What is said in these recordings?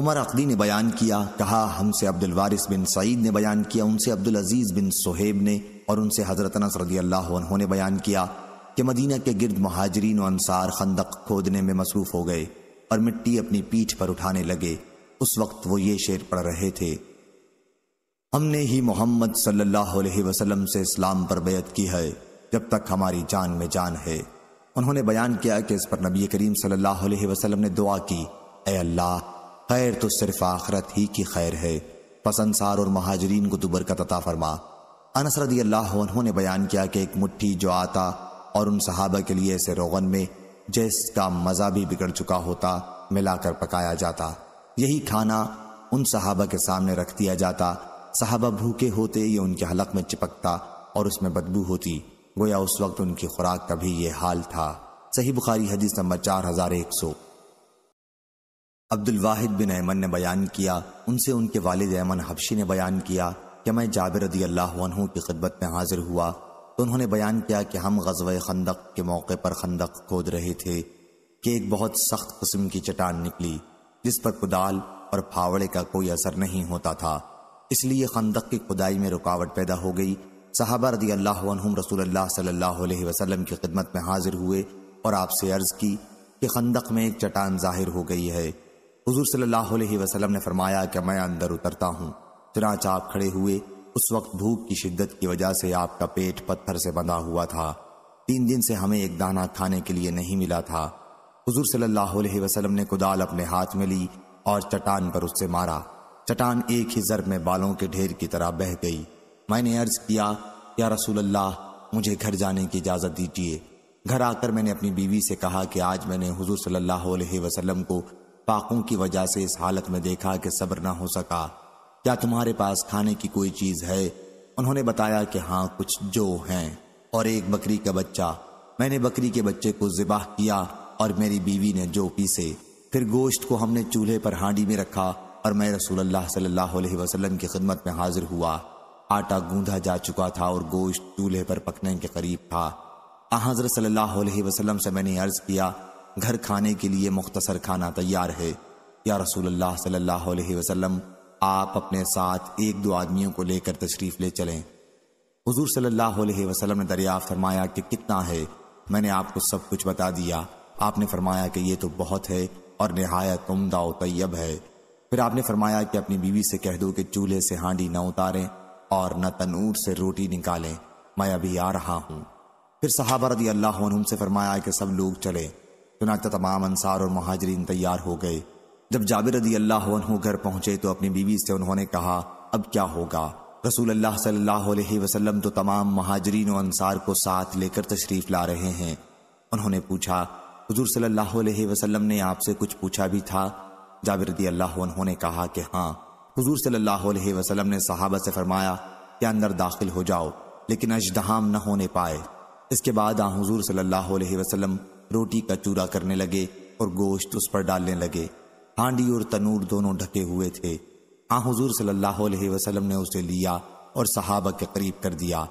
उमर अकदी ने बयान किया कहा हमसे अब्दुल वारिस बिन सईद ने बयान किया उनसे अब्दुल अजीज बिन सोहेब ने और उनसे हजरत रदी अल्लाह ने बयान किया कि मदीना के गिरद महाजरीन और खंदक खोदने में मसरूफ हो गए और मिट्टी अपनी पीठ पर उठाने लगे उस वक्त वो ये शेर पढ़ रहे थे हमने ही मोहम्मद सल्लल्लाहु अलैहि वसल्लम से इस्लाम पर बैत की है जब तक हमारी जान में जान है उन्होंने बयान किया कि इस पर नबी करीम सल्लल्लाहु अलैहि वसल्लम ने दुआ की ए अल्लाह खैर तो सिर्फ आखरत ही की खैर है पस और महाजरीन को दुबर का तता फरमा अनसरदी अल्लाह उन्होंने बयान किया कि एक मुट्ठी जो आता और उन सहाबा के लिए ऐसे रोगन में जिसका मज़ा भी बिगड़ चुका होता मिलाकर पकाया जाता यही खाना उन सहाबा के सामने रख दिया जाता सहाबा भूखे होते ये उनके हलक में चिपकता और उसमें बदबू होती गोया उस वक्त उनकी खुराक का भी ये हाल था सही बुखारी हदीस नंबर चार हजार एक सौ अब्दुल वाहिद बिन ऐमन ने बयान किया उनसे उनके वालिद ऐमन हबशी ने बयान किया कि मैं जाबिर रदी अल्लाह की खिदमत में हाजिर हुआ तो उन्होंने बयान किया कि हम गजब खंदक के मौके पर खंदक खोद रहे थे कि एक बहुत सख्त कस्म की चटान निकली जिस पर कुदाल और फावड़े का कोई असर नहीं होता था इसलिए खंदक की खुदाई में रुकावट पैदा हो गई साहबा रदी अल्लाह रसूल सल्लल्लाहु वसलम की खिदमत में हाजिर हुए और आपसे अर्ज़ की कि खंदक में एक चटान जाहिर हो गई है हजूर सल्लाम ने फरमाया कि मैं अंदर उतरता हूँ चनाच आप खड़े हुए उस वक्त भूख की शिद्दत की वजह से आपका पेट पत्थर से बंधा हुआ था तीन दिन से हमें एक दाना खाने के लिए नहीं मिला था हजूर सल्लाम ने कुदाल अपने हाथ में ली और चटान पर उससे मारा चटान एक ही जर में बालों के ढेर की तरह बह गई मैंने अर्ज किया या रसूल अल्लाह मुझे घर जाने की इजाज़त दीजिए घर आकर मैंने अपनी बीवी से कहा कि आज मैंने हुजूर सल्लल्लाहु अलैहि वसल्लम को फाकों की वजह से इस हालत में देखा कि सब्र ना हो सका क्या तुम्हारे पास खाने की कोई चीज है उन्होंने बताया कि हाँ कुछ जो हैं और एक बकरी का बच्चा मैंने बकरी के बच्चे को जिबाह किया और मेरी बीवी ने जो पीसे फिर गोश्त को हमने चूल्हे पर हांडी में रखा और मैं रसूल सल्लाह वसलम की खिदमत में हाजिर हुआ आटा गूंधा जा चुका था और गोश्त चूल्हे पर पकने के करीब था हजरत सल्लल्लाहु अलैहि से मैंने अर्ज किया घर खाने के लिए मुख्तसर खाना तैयार है या रसूल अल्लाह सल्लल्लाहु अलैहि वसल्लम आप अपने साथ एक दो आदमियों को लेकर तशरीफ ले चलें हजूर सल्लल्लाहु अलैहि वसल्लम ने दरिया फरमाया कि कितना है मैंने आपको सब कुछ बता दिया आपने फरमाया कि ये तो बहुत है और नहायत उमदा व तैयब है फिर आपने फरमाया कि अपनी बीवी से कह दो कि चूल्हे से हांडी न उतारें और न तनूर से रोटी निकालें मैं अभी आ रहा हूँ फिर सहाबा रदी अल्लाह से फरमाया कि सब लोग चले चुनाकता तमाम अंसार और महाजरीन तैयार हो गए जब जाबिर रदी अल्लाह घर पहुंचे तो अपनी बीवी से उन्होंने कहा अब क्या होगा रसूल अल्लाह सल्लल्लाहु अलैहि वसल्लम तो तमाम महाजरीन और अंसार को साथ लेकर तशरीफ ला रहे हैं उन्होंने पूछा हजूर सल्लाह वसलम ने आपसे कुछ पूछा भी था जाबिर अल्लाह ने कहा कि हाँ हजूर सल्लाह वसलम ने सहाबा से फरमाया कि अंदर दाखिल हो जाओ लेकिन अजदहाम न होने पाए इसके बाद आ हजूर सल्लल्लाहु वसलम रोटी का चूरा करने लगे और गोश्त उस पर डालने लगे हांडी और तनूर दोनों ढके हुए थे आ हजूर सल्लाम ने उसे लिया और सहाबा के करीब कर दिया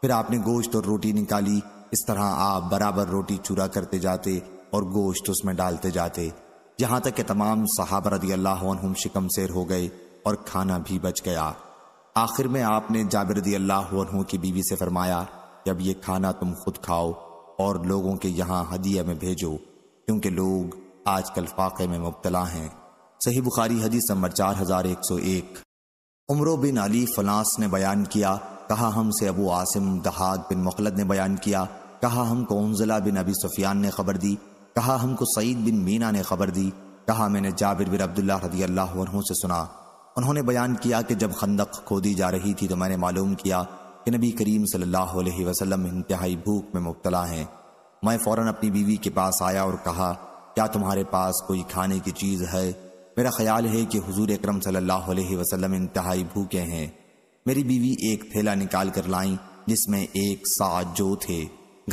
फिर आपने गोश्त और रोटी निकाली इस तरह आप बराबर रोटी चूरा करते जाते और गोश्त उसमें डालते जाते यहाँ तक के तमाम सहाबा रदी अल्लाह शिकम सेर हो गए और खाना भी बच गया आखिर में आपने जाबिर रदी अल्लाह की बीवी से फरमाया कि अब ये खाना तुम खुद खाओ और लोगों के यहाँ हदिया में भेजो क्योंकि लोग आजकल फाके में मुबतला हैं सही बुखारी हदीस नंबर चार हजार एक सौ एक उमरो बिन अली फनास ने बयान किया कहा हमसे अबू आसिम दहाद बिन मखलद ने बयान किया कहा हमको उमजला बिन अबी सुफियान ने खबर दी कहा हमको सईद बिन मीना ने खबर दी कहा मैंने जाबिर बिन अब्दुल्ला रदी अल्लाह से सुना उन्होंने बयान किया कि जब खंदक खोदी जा रही थी तो मैंने मालूम किया कि नबी करीम सल्लल्लाहु अलैहि वसल्लम इंतहाई भूख में मुबतला हैं मैं फ़ौरन अपनी बीवी के पास आया और कहा क्या तुम्हारे पास कोई खाने की चीज़ है मेरा ख्याल है कि हुजूर अकरम सल्लल्लाहु अलैहि वसल्लम इंतहाई भूखे हैं मेरी बीवी एक थैला निकाल कर लाई जिसमें एक साथ जो थे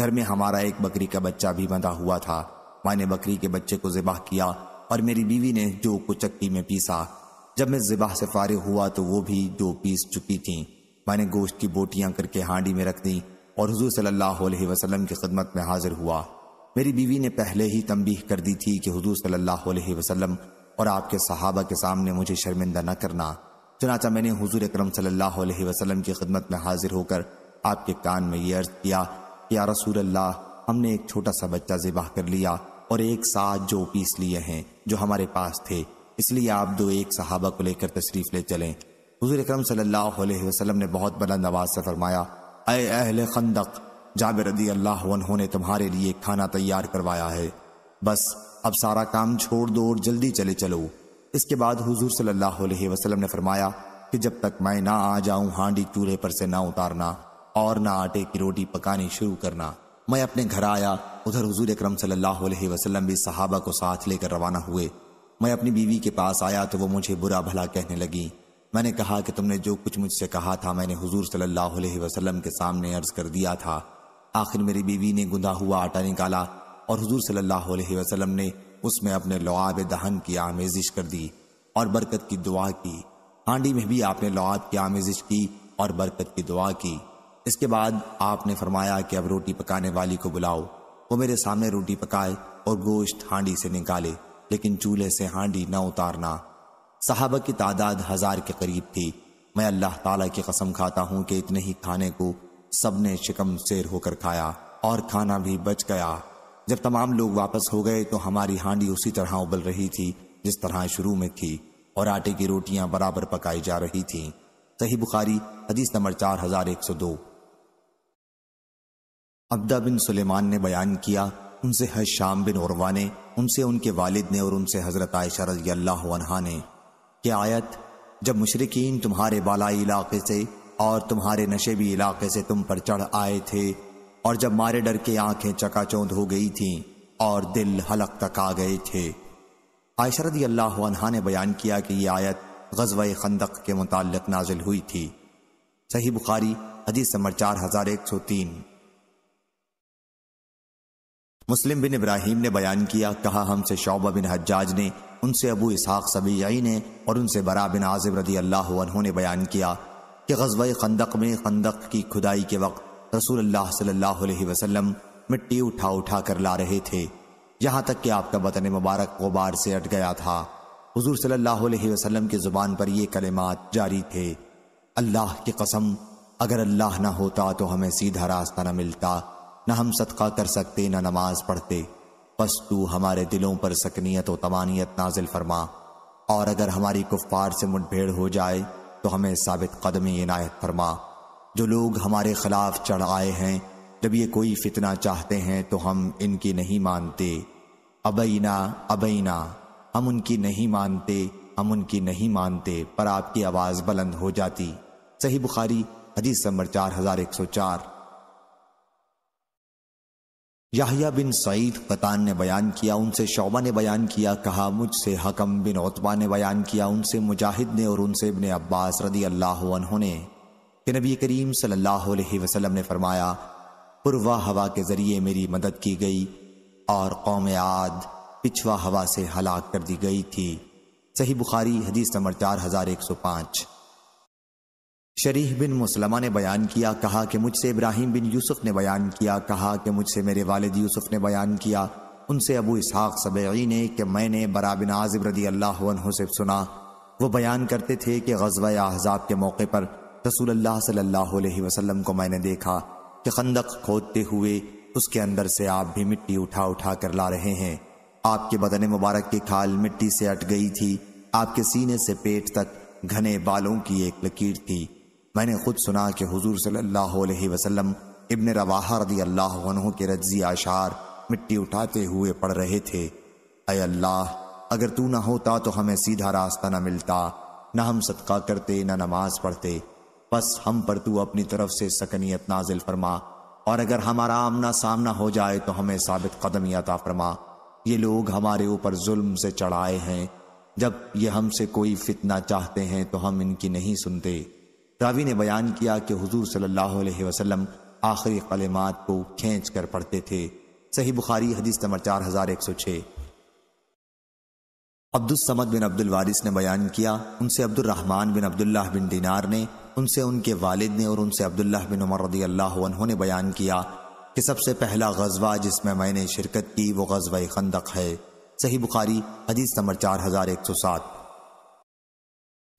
घर में हमारा एक बकरी का बच्चा भी बंधा हुआ था मैंने बकरी के बच्चे को ज़िबाह किया और मेरी बीवी ने जो को चक्की में पीसा जब मैं ज़िबाह से फारिग हुआ तो वो भी जो पीस चुकी थी मैंने गोश्त की बोटियां करके हांडी में रख दी और हजूर सल्लाम की खदमत में हाजिर हुआ मेरी बीवी ने पहले ही तंबीह कर दी थी कि हजू सल्लाम और आपके सहाबा के सामने मुझे शर्मिंदा न करना चनाचा मैंने हजूर अक्रम सल्लाम की खदमत में हाजिर होकर आपके कान में ये अर्ज किया कि या रसूल अल्लाह हमने एक छोटा सा बच्चा जिबाह कर लिया और एक साथ जो पीस लिए हैं जो हमारे पास थे इसलिए आप दो एक सहाबा को लेकर तशरीफ ले चलें हजूर अक्रम सल्लाम ने बहुत बड़ा नवाज से फरमाया अय अहल खंदक जाब रदी अल्लाह ने तुम्हारे लिए खाना तैयार करवाया है बस अब सारा काम छोड़ दो और जल्दी चले चलो इसके बाद हुजूर सल्लल्लाहु अलैहि वसल्लम ने फरमाया कि जब तक मैं ना आ जाऊं हांडी चूल्हे पर से ना उतारना और ना आटे की रोटी पकानी शुरू करना मैं अपने घर आया उधर हुजूर अकरम सल्लल्लाहु अलैहि वसल्लम भी सहाबा को साथ लेकर रवाना हुए मैं अपनी बीवी के पास आया तो वो मुझे बुरा भला कहने लगी मैंने कहा कि तुमने जो कुछ मुझसे कहा था मैंने हुजूर सल्लल्लाहु अलैहि वसल्लम के सामने अर्ज कर दिया था आखिर मेरी बीवी ने गुंदा हुआ आटा निकाला और हुजूर सल्लल्लाहु अलैहि वसल्लम ने उसमें अपने लुआब दहन की आमेजिश कर दी और बरकत की दुआ की हांडी में भी आपने लुआब की आमेजिश की और बरकत की दुआ की इसके बाद आपने फरमाया कि अब रोटी पकाने वाली को बुलाओ वो मेरे सामने रोटी पकाए और गोश्त हांडी से निकाले लेकिन चूल्हे से हांडी न उतारना सहाबा की तादाद हजार के करीब थी मैं अल्लाह ताला की कसम खाता हूँ कि इतने ही खाने को सबने शिकम शेर होकर खाया और खाना भी बच गया जब तमाम लोग वापस हो गए तो हमारी हांडी उसी तरह उबल रही थी जिस तरह शुरू में थी और आटे की रोटियां बराबर पकाई जा रही थीं सही बुखारी हदीस नंबर चार हजार एक सौ दो अब्दा बिन सुलेमान ने बयान किया उनसे हज शाम बिन और ने उनसे उनके वालिद ने और उनसे हजरत आयशा रजी अल्लाह ने कि आयत जब मुशरकिन तुम्हारे बालाई इलाके से और तुम्हारे नशेबी इलाके से तुम पर चढ़ आए थे और जब मारे डर के आंखें चकाचौंध हो गई थीं और दिल हलक तक आ गए थे आयशरदी अल्लाह ने बयान किया कि यह आयत गजब खंदक के मुतालिक नाजिल हुई थी सही बुखारी हदीस नंबर चार हजार एक सौ तीन मुस्लिम बिन इब्राहिम ने बयान किया कहा हमसे शौबा बिन हज्जाज ने उनसे अबू इसहाक सबीयाई ने और उनसे बरा बिन आजिब रदी अल्लाह ने बयान किया कि गजब खंदक में खंदक की खुदाई के वक्त रसूल सल्लल्लाहु अलैहि वसल्लम मिट्टी उठा उठा कर ला रहे थे यहाँ तक कि आपका बतन मुबारक गुबार से अट गया था हजूर सल्लल्लाहु अलैहि वसल्लम की ज़ुबान पर ये कलिमात जारी थे अल्लाह की कसम अगर अल्लाह ना होता तो हमें सीधा रास्ता ना मिलता ना हम सदका कर सकते ना नमाज पढ़ते बस तू हमारे दिलों पर सकनीत व तमानियत नाजिल फरमा और अगर हमारी कुफार से मुठभेड़ हो जाए तो हमें साबित कदमी इनायत फरमा जो लोग हमारे खिलाफ चढ़ आए हैं जब ये कोई फितना चाहते हैं तो हम इनकी नहीं मानते अबैना अबैना हम उनकी नहीं मानते हम उनकी नहीं मानते पर आपकी आवाज़ बुलंद हो जाती सही बुखारी हजीज नंबर चार हजार एक सौ चार याहिया बिन सईद फतान ने बयान किया उनसे शोबा ने बयान किया कहा मुझसे हकम बिन ओतबा ने बयान किया उनसे मुजाहिद ने और उनसे इबन अब्बास रदी अल्लाह उन्होंने कि नबी करीम सल्लल्लाहु अलैहि वसल्लम ने फरमाया पुरवा हवा के ज़रिए मेरी मदद की गई और कौम आद पिछवा हवा से हलाक कर दी गई थी सही बुखारी हदीस नंबर चार हजार एक सौ पाँच शरीह बिन मुसलमा ने बयान किया कहा कि मुझसे इब्राहिम बिन यूसुफ ने बयान किया कहा कि मुझसे मेरे वालिद यूसुफ ने बयान किया उनसे अबू इसहाक सबई ने कि मैंने बरा बिन आजिब रदी अल्लाह से सुना वो बयान करते थे कि गजब अहजाब के मौके पर रसूल अल्लाह सल्लल्लाहु अलैहि वसल्लम को मैंने देखा कि खंदक खोदते हुए उसके अंदर से आप भी मिट्टी उठा उठा कर ला रहे हैं आपके बदन मुबारक की खाल मिट्टी से अट गई थी आपके सीने से पेट तक घने बालों की एक लकीर थी मैंने खुद सुना कि हुजूर सल्लल्लाहु अलैहि वसल्लम रवाहा अल्लाह के रजी आशार मिट्टी उठाते हुए पढ़ रहे थे अय अल्लाह अगर तू ना होता तो हमें सीधा रास्ता ना मिलता ना हम सदका करते ना नमाज पढ़ते बस हम पर तू अपनी तरफ से सकनीत नाजिल फरमा और अगर हमारा आमना सामना हो जाए तो हमें साबित कदमी अता फरमा ये लोग हमारे ऊपर जुल्म से चढ़ाए हैं जब ये हमसे कोई फितना चाहते हैं तो हम इनकी नहीं सुनते रावी ने बयान किया कि हुजूर सल्लल्लाहु अलैहि वसल्लम आखिरी कलेमात को खींच कर पढ़ते थे सही बुखारी हदीस नंबर चार हजार एक सौ छः अब्दुलसमद बिन अब्दुल वारिस ने बयान किया उनसे अब्दुलरहमान बिन अब्दुल्लाह बिन दिनार ने उनसे उनके वालिद ने और उनसे अब्दुल्लाह बिन उमर रदी अल्लाह ने बयान किया कि सबसे पहला गजवा जिसमें मैंने शिरकत की वो गजवा खंदक है सही बुखारी हदीस नंबर चार हजार एक सौ सात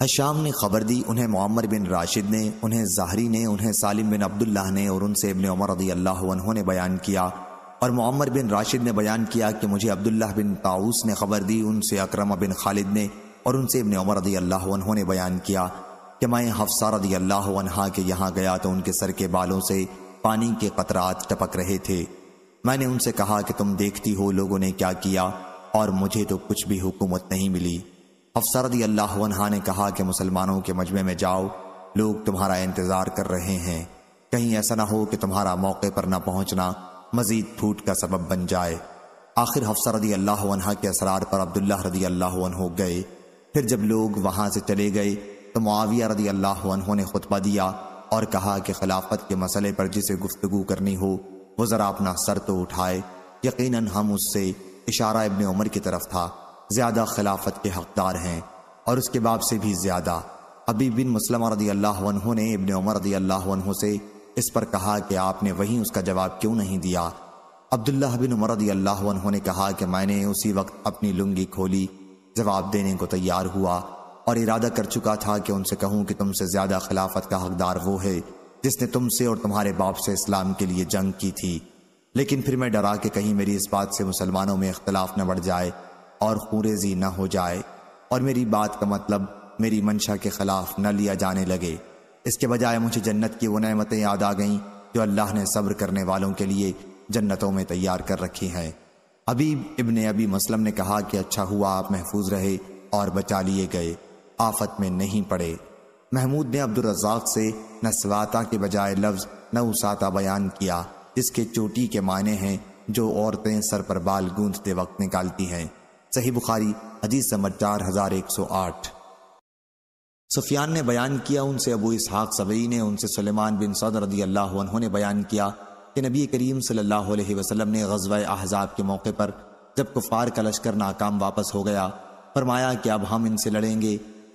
हशाम ने खबर दी उन्हें मोमर बिन राशिद ने उन्हें ज़ाहरी ने उन्हें सालिम बिन अब्दुल्ला ने और उनसे इबन उमर रदी अल्लाह ने बयान किया और मोमर बिन राशिद ने बयान किया कि मुझे अब्दुल्ला बिन ताउस ने खबर दी उनसे अक्रम बिन खालिद ने और उनसे इबन उमर रदी अल्लाह ने बयान किया कि मैं हफ्सा रदी अल्लाह के यहाँ गया तो उनके सर के बालों से पानी के कतरात टपक रहे थे मैंने उनसे कहा कि तुम देखती हो लोगों ने क्या किया और मुझे तो कुछ भी हुकूमत नहीं मिली अफसरदी अल्लाह ने कहा कि मुसलमानों के मजमे में जाओ लोग तुम्हारा इंतजार कर रहे हैं कहीं ऐसा ना हो कि तुम्हारा मौके पर ना पहुंचना मजीद फूट का सबब बन जाए आखिर हफ्सा रदी अल्लाह के असरार पर अब्दुल्ला रदी अल्लाह गए फिर जब लोग वहां से चले गए तो मुआविया रदी अल्लाह ने खुतबा दिया और कहा कि खिलाफत के मसले पर जिसे गुफ्तु करनी हो वो ज़रा अपना सर तो उठाए यक़ीन हम उससे इशारा इबन उमर की तरफ था ज्यादा खिलाफत के हकदार हैं और उसके बाप से भी ज्यादा अबी बिन मुसलम रदी अल्लाह ने इबन उमर रदी अल्लाह से इस पर कहा कि आपने वहीं उसका जवाब क्यों नहीं दिया अब्दुल्लाह बिन उमर रदी अल्लाह ने कहा कि मैंने उसी वक्त अपनी लुंगी खोली जवाब देने को तैयार हुआ और इरादा कर चुका था कि उनसे कहूं कि तुमसे ज्यादा खिलाफत का हकदार वो है जिसने तुमसे और तुम्हारे बाप से इस्लाम के लिए जंग की थी लेकिन फिर मैं डरा कि कहीं मेरी इस बात से मुसलमानों में इख्तलाफ न बढ़ जाए और खूरेजी न हो जाए और मेरी बात का मतलब मेरी मंशा के खिलाफ न लिया जाने लगे इसके बजाय मुझे जन्नत की वो नमतें याद आ गईं जो अल्लाह ने सब्र करने वालों के लिए जन्नतों में तैयार कर रखी हैं अबीब इबन अबी मसलम ने कहा कि अच्छा हुआ आप महफूज रहे और बचा लिए गए आफत में नहीं पड़े महमूद ने अब्दुलरजाक से न स्वाता के बजाय लफ्ज़ न उसाता बयान किया जिसके चोटी के मायने हैं जो औरतें सर पर बाल गूंजते वक्त निकालती हैं सही बुखारी हदीस नंबर चार हजार एक सौ आठ सुफियान ने बयान किया उनसे अबू इसहाक सबई ने उनसे सलेमान बिन सदर रदी अल्लाह ने बयान किया कि नबी करीम सल्लल्लाहु अलैहि वसल्लम ने गजवा अहजाब के मौके पर जब कुफार का लश्कर नाकाम वापस हो गया फरमाया कि अब हम इनसे लड़ेंगे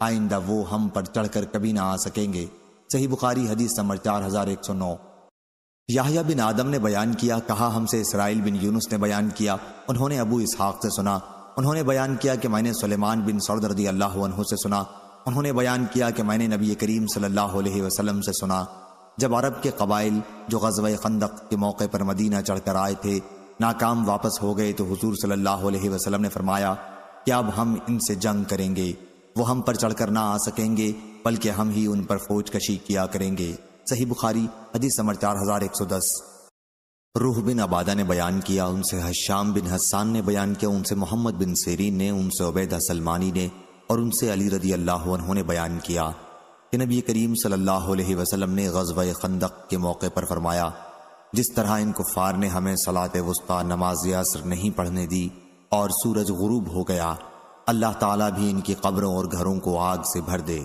आइंदा वो हम पर चढ़कर कभी ना आ सकेंगे सही बुखारी हदीस नंबर चार हजार एक सौ नौ याहिया बिन आदम ने बयान किया कहा हमसे इसराइल बिन यूनुस ने बयान किया उन्होंने अबू इसहाक से सुना उन्होंने बयान किया कि मैंने सलेमान बिन सरद रदी अल्लाह से सुना उन्होंने बयान किया कि मैंने नबी करीम सल्लल्लाहु अलैहि वसल्लम से सुना जब अरब के कबाइल जो गजब खंदक के मौके पर मदीना चढ़कर आए थे नाकाम वापस हो गए तो हजूर सल्लाह वसलम ने फरमाया कि अब हम इनसे जंग करेंगे वह हम पर चढ़कर ना आ सकेंगे बल्कि हम ही उन पर फौज कशी किया करेंगे सही बुखारी हदीस समर चार हजार एक सौ दस रूह बिन आबादा ने बयान किया उनसे हश्याम बिन हसान ने बयान किया उनसे मोहम्मद बिन सेरीन ने उनसे उबैदा सलमानी ने और उनसे अली रदी अल्लाह ने बयान किया कि नबी करीम सल्लल्लाहु अलैहि वसल्लम ने गजब खंदक के मौके पर फरमाया जिस तरह इन कुफ़ार ने हमें सलात वस्ता नमाज असर नहीं पढ़ने दी और सूरज गुरूब हो गया अल्लाह ताला भी इनकी कब्रों और घरों को आग से भर दे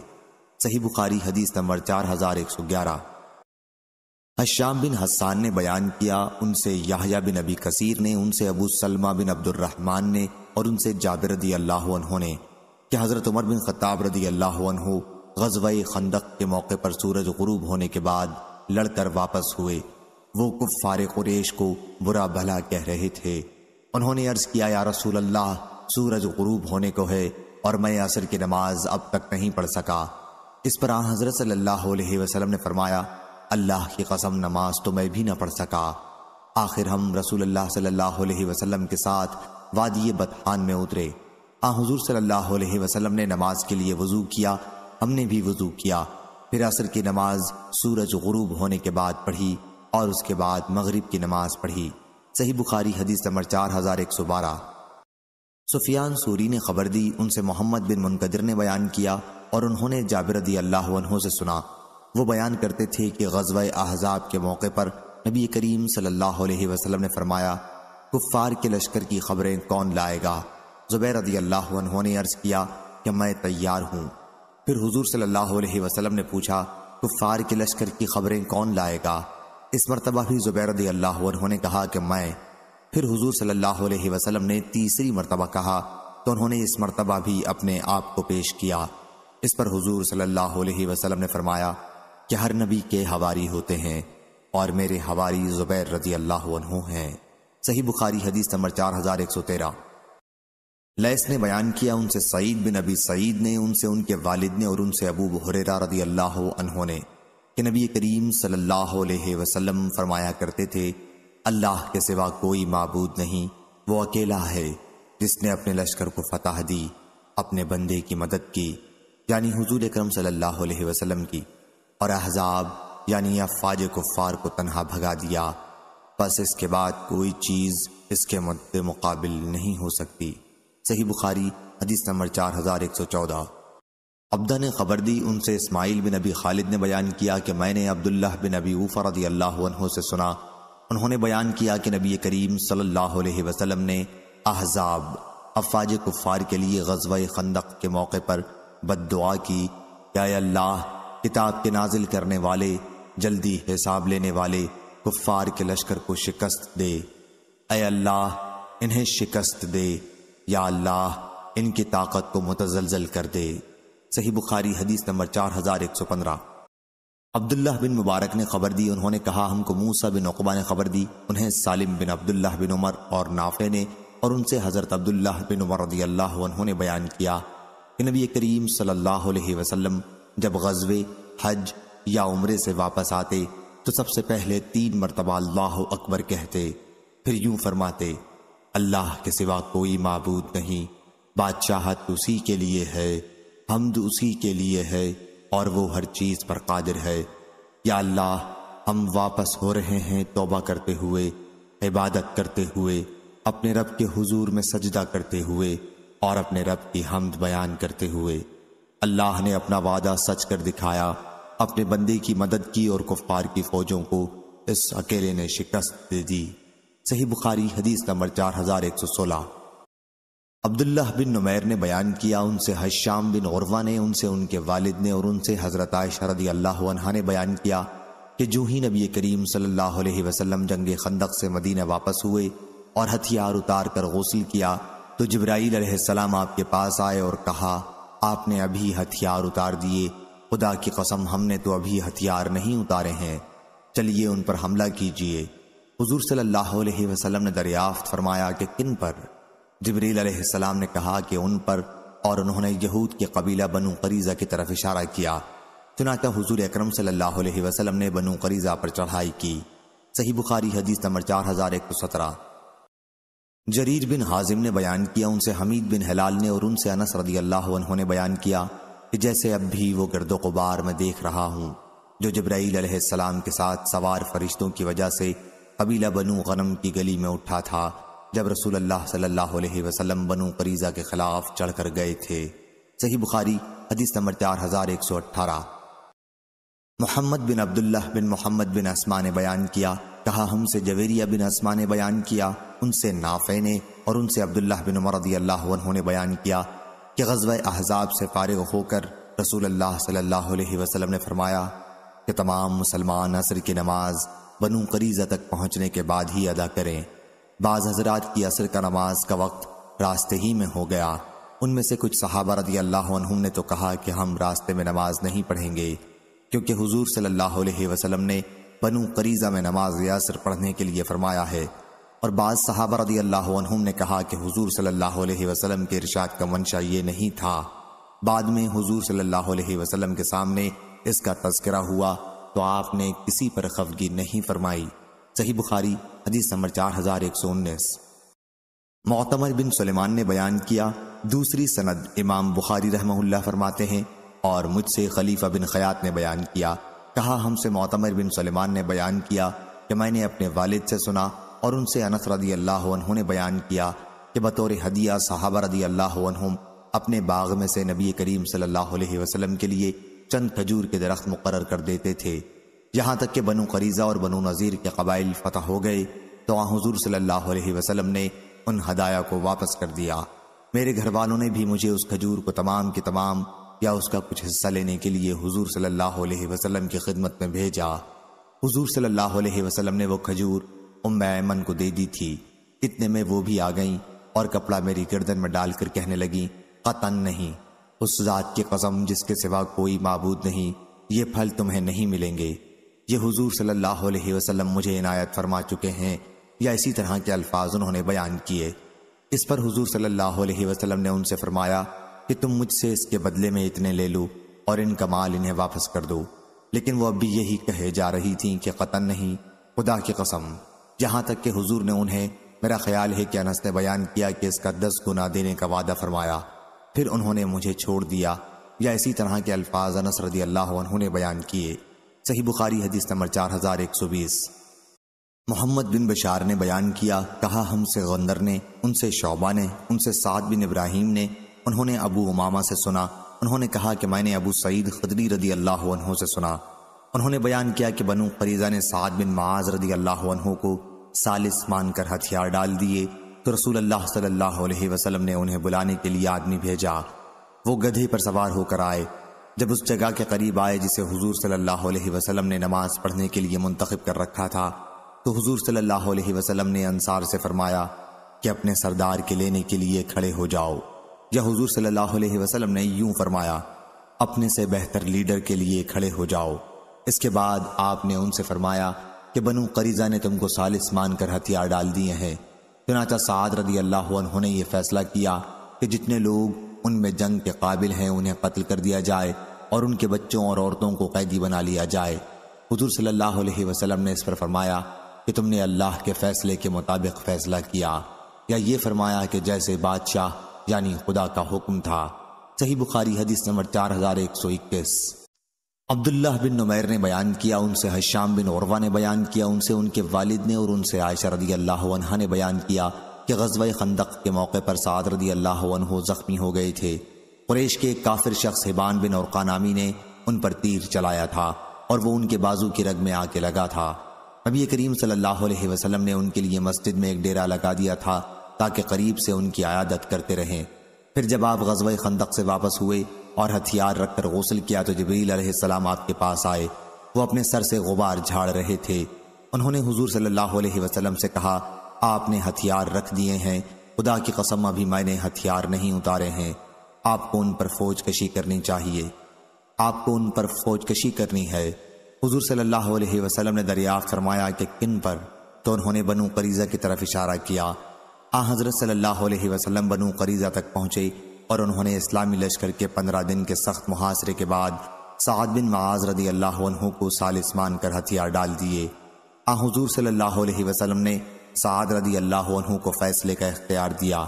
सही बुखारी हदीस नंबर चार हजार एक सौ ग्यारह अश्याम बिन हसान ने बयान किया उनसे याहिया बिन अबी कसीर ने उनसे अबू सलमा बिन अब्दुलरहमान ने और उनसे जाबिर रदी अल्लाह ने कि हज़रत उमर बिन खताब रदी अल्लाह गजवाई खंदक के मौके पर सूरज गुरूब होने के बाद लड़कर वापस हुए वो कुफ़ार कुरेश को बुरा भला कह रहे थे उन्होंने अर्ज़ किया या रसूल अल्लाह सूरज गुरूब होने को है और मैं असर की नमाज अब तक नहीं पढ़ सका इस पर आ हज़रत सल्लल्लाहु ने फरमाया अल्लाह की कसम नमाज तो मैं भी ना पढ़ सका आखिर हम रसूल अल्लाह सल्लल्लाहु अलैहि वसल्लम के साथ वादी बतहान में उतरे आ हजूर सल्लल्लाहु अलैहि वसल्लम ने नमाज के लिए वजू किया हमने भी वजू किया फिर असर की नमाज सूरज गुरूब होने के बाद पढ़ी और उसके बाद मगरिब की नमाज पढ़ी सही बुखारी हदीस नंबर चार हजार एक सौ बारह सुफियान सूरी ने खबर दी उनसे मोहम्मद बिन मुनकदर ने बयान किया और उन्होंने जाबिर रदी अल्लाह से सुना वो बयान करते थे कि गजब अहजाब के मौके पर नबी करीम सल्लल्लाहु अलैहि वसल्लम ने फरमाया कुफ़ार के लश्कर की खबरें कौन लाएगा जुबैर रदी अल्लाह ने अर्ज़ किया कि मैं तैयार हूँ फिर हुजूर सल्लल्लाहु अलैहि वसल्लम ने पूछा कुफ़ार के लश्कर की खबरें कौन लाएगा इस मरतबा भी जुबैर रदी अल्लाह ने कहा कि मैं फिर हजूर सल्ला वसलम ने तीसरी मरतबा कहा तो उन्होंने इस मरतबा भी अपने आप को पेश किया इस पर हजूर सल्लल्लाहु वसलम ने फरमाया कि हर नबी के हवारी होते हैं और मेरे हवारी जुबैर रजी अल्लाह हैं सही बुखारी हदीस नंबर चार हजार एक सौ तेरह लैस ने बयान किया उनसे सईद बिन अबी सईद ने उनसे उनके वालिद ने और उनसे अबू बुरेरा रजी अल्लाह ने कि नबी करीम सल्लल्लाहु अलैहि वसल्लम फरमाया करते थे अल्लाह के सिवा कोई मबूद नहीं वो अकेला है जिसने अपने लश्कर को फतह दी अपने बंदे की मदद की यानी हजूर करम सल्लल्लाहु वसलम की और अहजाब यानी अफाज कुफ़ार को तनहा भगा दिया बस इसके बाद कोई चीज़ इसके मद्द मुकाबिल नहीं हो सकती सही बुखारी हदीस नंबर चार हज़ार एक सौ चौदह अब्दा ने खबर दी उनसे इस्माइल बिन अबी खालिद ने बयान किया कि मैंने अब्दुल्ला बिन अबी ऊफ़र रदी अल्लाह से सुना उन्होंने बयान किया कि नबी करीम सल्लल्लाहु अलैहि वसल्लम ने अहजाब अफवाज कुफ़ार के लिए गजवा खंदक के मौके पर बद दुआ की अल्लाह किताब के नाजिल करने वाले जल्दी हिसाब लेने वाले कुफार के लश्कर को शिकस्त दे ए अल्लाह इन्हें शिकस्त दे या अल्लाह इनकी ताकत को मुतजलजल कर दे सही बुखारी हदीस नंबर चार हजार एक सौ पंद्रह अब्दुल्ला बिन मुबारक ने खबर दी उन्होंने कहा हमको मूसा बिन उकबा ने खबर दी उन्हें सालिम बिन अब्दुल्ला बिन उमर और नाफे ने और उनसे हज़रत अब्दुल्ला बिन उमर रदी अल्लाह ने बयान किया कि नबी करीम सल्लल्लाहु अलैहि वसल्लम जब गजबे हज या उम्रे से वापस आते तो सबसे पहले तीन मरतबा अल्लाह अकबर कहते फिर यूं फरमाते अल्लाह के सिवा कोई मबूद नहीं बादशाहत उसी के लिए है हमद उसी के लिए है और वो हर चीज़ पर कादिर है या अल्लाह हम वापस हो रहे हैं तोबा करते हुए इबादत करते हुए अपने रब के हुजूर में सजदा करते हुए और अपने रब की हमद बयान करते हुए अल्लाह ने अपना वादा सच कर दिखाया अपने बंदे की मदद की और कुफार की फौजों को इस अकेले ने शिकस्त दे दी सही बुखारी हदीस नंबर चार हजार एक सौ सोलह अब्दुल्लाह बिन नुमैर ने बयान किया उनसे हश्याम बिन औरवा ने उनसे उनके वालिद ने और उनसे हज़रत शरदी अल्लाह ने बयान किया कि जू ही नबी करीम सल्लल्लाहु अलैहि वसल्लम जंग खंदक से मदीना वापस हुए और हथियार उतार कर गौसल किया तो जब्राईल सलाम आपके पास आए और कहा आपने अभी हथियार उतार दिए खुदा की कसम हमने तो अभी हथियार नहीं उतारे हैं चलिए उन पर हमला कीजिए हजूर सल्लाम ने दरियाफ्त फरमाया कि किन पर जबरील ने कहा कि उन पर और उन्होंने यहूद के कबीला बनु करीज़ा की तरफ इशारा किया चुनाचा हुजूर अक्रम सल्लल्लाहु ने बनु करीज़ा पर चढ़ाई की सही बुखारी हदीस नंबर चार हजार एक सौ सत्रह जरीर बिन हाजिम ने बयान किया उनसे हमीद बिन हलाल ने और उनसे अनस रदी अल्लाह ने बयान किया कि जैसे अब भी वो गर्दो गुबार में देख रहा हूँ जो जब्राईल के साथ सवार फरिश्तों की वजह से कबीला बनु गनम की गली में उठा था जब रसूल अल्लाह सल्लल्लाहु अलैहि वसल्लम बनु करीजा के खिलाफ चढ़कर गए थे सही बुखारी हदीस नंबर चार हजार एक सौ अट्ठारह मोहम्मद बिन अब्दुल्ला बिन मोहम्मद बिन असमा ने बयान किया कहा हमसे जवेरिया बिन हसमा ने बयान किया उनसे नाफे ने और उनसे अब्दुल्ला बिन उमर रदी अल्लाह ने बयान किया कि गजब अहजाब से फारग होकर रसूल अल्लाह सल्लल्लाहु ने फरमाया कि तमाम मुसलमान असर की नमाज बनु करीजा तक पहुँचने के बाद ही अदा करें बाज़ हजरात की असर का नमाज का वक्त रास्ते ही में हो गया उनमें से कुछ सहाबा रदी अल्लाह ने तो कहा कि हम रास्ते में नमाज नहीं पढ़ेंगे क्योंकि हुजूर सल्लल्लाहु अलैहि वसल्लम ने बनू करीज़ा में नमाज यासर पढ़ने के लिए फरमाया है और बाद सहाबर रदी अल्लाह ने कहा कि हुजूर सल्लल्लाहु अलैहि वसल्लम के इरशाद का मंशा ये नहीं था बाद में हुजूर सल्लल्लाहु अलैहि वसल्लम के सामने इसका तस्करा हुआ तो आपने किसी पर खफगी नहीं फरमाई सही बुखारी हदीस नंबर चार हजार एक सौ उन्नीस मोतमर बिन सलेमान ने बयान किया दूसरी सनद इमाम बुखारी रहमहुल्ला फरमाते हैं और मुझसे खलीफा बिन खयात ने बयान किया कहा हमसे मोतमर बिन सलेमान ने बयान किया कि मैंने अपने वालिद से सुना और उनसे अनस रदी अल्लाह ने बयान किया कि बतौर हदिया साहबा रदी अल्लाह अपने बाग में से नबी करीम सल्लल्लाहु अलैहि वसल्लम के लिए चंद खजूर के दरख्त मुकर कर देते थे यहाँ तक कि बनु करीज़ा और बनु नज़ीर के कबाइल फतह हो गए तो हजूर सल्लल्लाहु अलैहि वसल्लम ने उन हदाया को वापस कर दिया मेरे घर वालों ने भी मुझे उस खजूर को तमाम के तमाम या उसका कुछ हिस्सा लेने के लिए हुजूर सल्लल्लाहु अलैहि वसल्लम की खिदमत में भेजा हुजूर सल्लल्लाहु अलैहि वसल्लम ने वो खजूर उम ऐमन को दे दी थी इतने में वो भी आ गईं और कपड़ा मेरी गर्दन में डालकर कहने लगी कतन नहीं उस जात की कसम जिसके सिवा कोई मबूद नहीं ये फल तुम्हें नहीं मिलेंगे ये हुजूर सल्लल्लाहु अलैहि वसल्लम मुझे इनायत फरमा चुके हैं या इसी तरह के अल्फाज उन्होंने बयान किए इस पर हुजूर सल्लल्लाहु अलैहि वसल्लम ने उनसे फरमाया कि तुम मुझसे इसके बदले में इतने ले लो और इनका माल इन्हें वापस कर दो लेकिन वो अभी यही कहे जा रही थी कि कतन नहीं खुदा की कसम यहाँ तक कि हुजूर ने उन्हें मेरा ख्याल है कि अनस ने बयान किया कि इसका दस गुना देने का वादा फरमाया फिर उन्होंने मुझे छोड़ दिया या इसी तरह के अल्फाज अनस रदी अल्लाह उन्होंने बयान किए सही बुखारी हदीस नंबर चार हजार एक सौ बीस मोहम्मद बिन बशार ने बयान किया कहा हमसे गंदर ने उनसे शोबा ने उनसे साद बिन इब्राहिम ने उन्होंने अबू उमामा से सुना उन्होंने कहा कि मैंने अबू सईद खदरी रदी अल्लाह से सुना उन्होंने बयान किया कि बनु फरीजा ने साद बिन माज रदी अल्लाह को सालिस मानकर हथियार डाल दिए तो रसूल अल्लाह सल्लल्लाहु अलैहि वसल्लम ने उन्हें बुलाने के लिए आदमी भेजा वो गधे पर सवार होकर आए जब उस जगह के करीब आए जिसे हुजूर सल्लल्लाहु अलैहि वसल्लम ने नमाज पढ़ने के लिए मुंतखब कर रखा था तो हुजूर सल्लल्लाहु अलैहि वसल्लम ने अंसार से फरमाया कि अपने सरदार के लेने के लिए खड़े हो जाओ या हुजूर सल्लल्लाहु अलैहि वसल्लम ने यूं फरमाया अपने से बेहतर लीडर के लिए खड़े हो जाओ इसके बाद आपने उनसे फरमाया कि बनु करीजा ने तुमको सालिस मानकर हथियार डाल दिए हैं चनाचा साद रदी अल्लाह उन्होंने यह फैसला किया कि जितने लोग उनमें जंग के काबिल हैं उन्हें कत्ल कर दिया जाए और उनके बच्चों और औरतों को कैदी बना लिया जाए हजूर सल्लल्लाहु अलैहि वसल्लम ने इस पर फरमाया कि तुमने अल्लाह के फैसले के मुताबिक फैसला किया या ये फरमाया कि जैसे बादशाह यानी खुदा का हुक्म था सही बुखारी हदीस नंबर चार हजार एक सौ इक्कीस अब्दुल्लाह बिन नुमैर ने बयान किया उनसे हश्याम बिन औरवा ने बयान किया उनसे उनके वालिद ने और उनसे आयशा रदी अल्लाह ने बयान किया कि गजब खंदक के मौके पर साद रदी अल्लाह ज़ख्मी हो गए थे कुरेश के काफिर शख्स हिबान बिन और कानामी ने उन पर तीर चलाया था और वो उनके बाजू की रग में आके लगा था अबी करीम सल्लल्लाहु अलैहि वसल्लम ने उनके लिए मस्जिद में एक डेरा लगा दिया था ताकि करीब से उनकी आयादत करते रहें फिर जब आप गजब खंदक से वापस हुए और हथियार रखकर गौसल किया तो जबरील अलैहिस्सलाम आपके पास आए वो अपने सर से गुबार झाड़ रहे थे उन्होंने हुजूर सल्लल्लाहु अलैहि वसल्लम से कहा आपने हथियार रख दिए हैं खुदा की कसम अभी मैंने हथियार नहीं उतारे हैं आपको उन पर फौज कशी करनी चाहिए आपको उन पर फौज कशी करनी है हुजूर सल्लल्लाहु अलैहि वसल्लम ने दरिया फरमाया कि किन पर तो उन्होंने बनु करीजा की तरफ इशारा किया आ हज़रत सल्लल्लाहु अलैहि वसल्लम करीज़ा तक पहुँचे और उन्होंने इस्लामी लश्कर के पंद्रह दिन के सख्त मुहासरे के बाद साद बिन माज रदी अल्लाह को सालिस मान कर हथियार डाल दिए आ हजूर सल्लल्लाहु अलैहि वसल्लम ने साद रदी अल्लाह को फैसले का इख्तियार दिया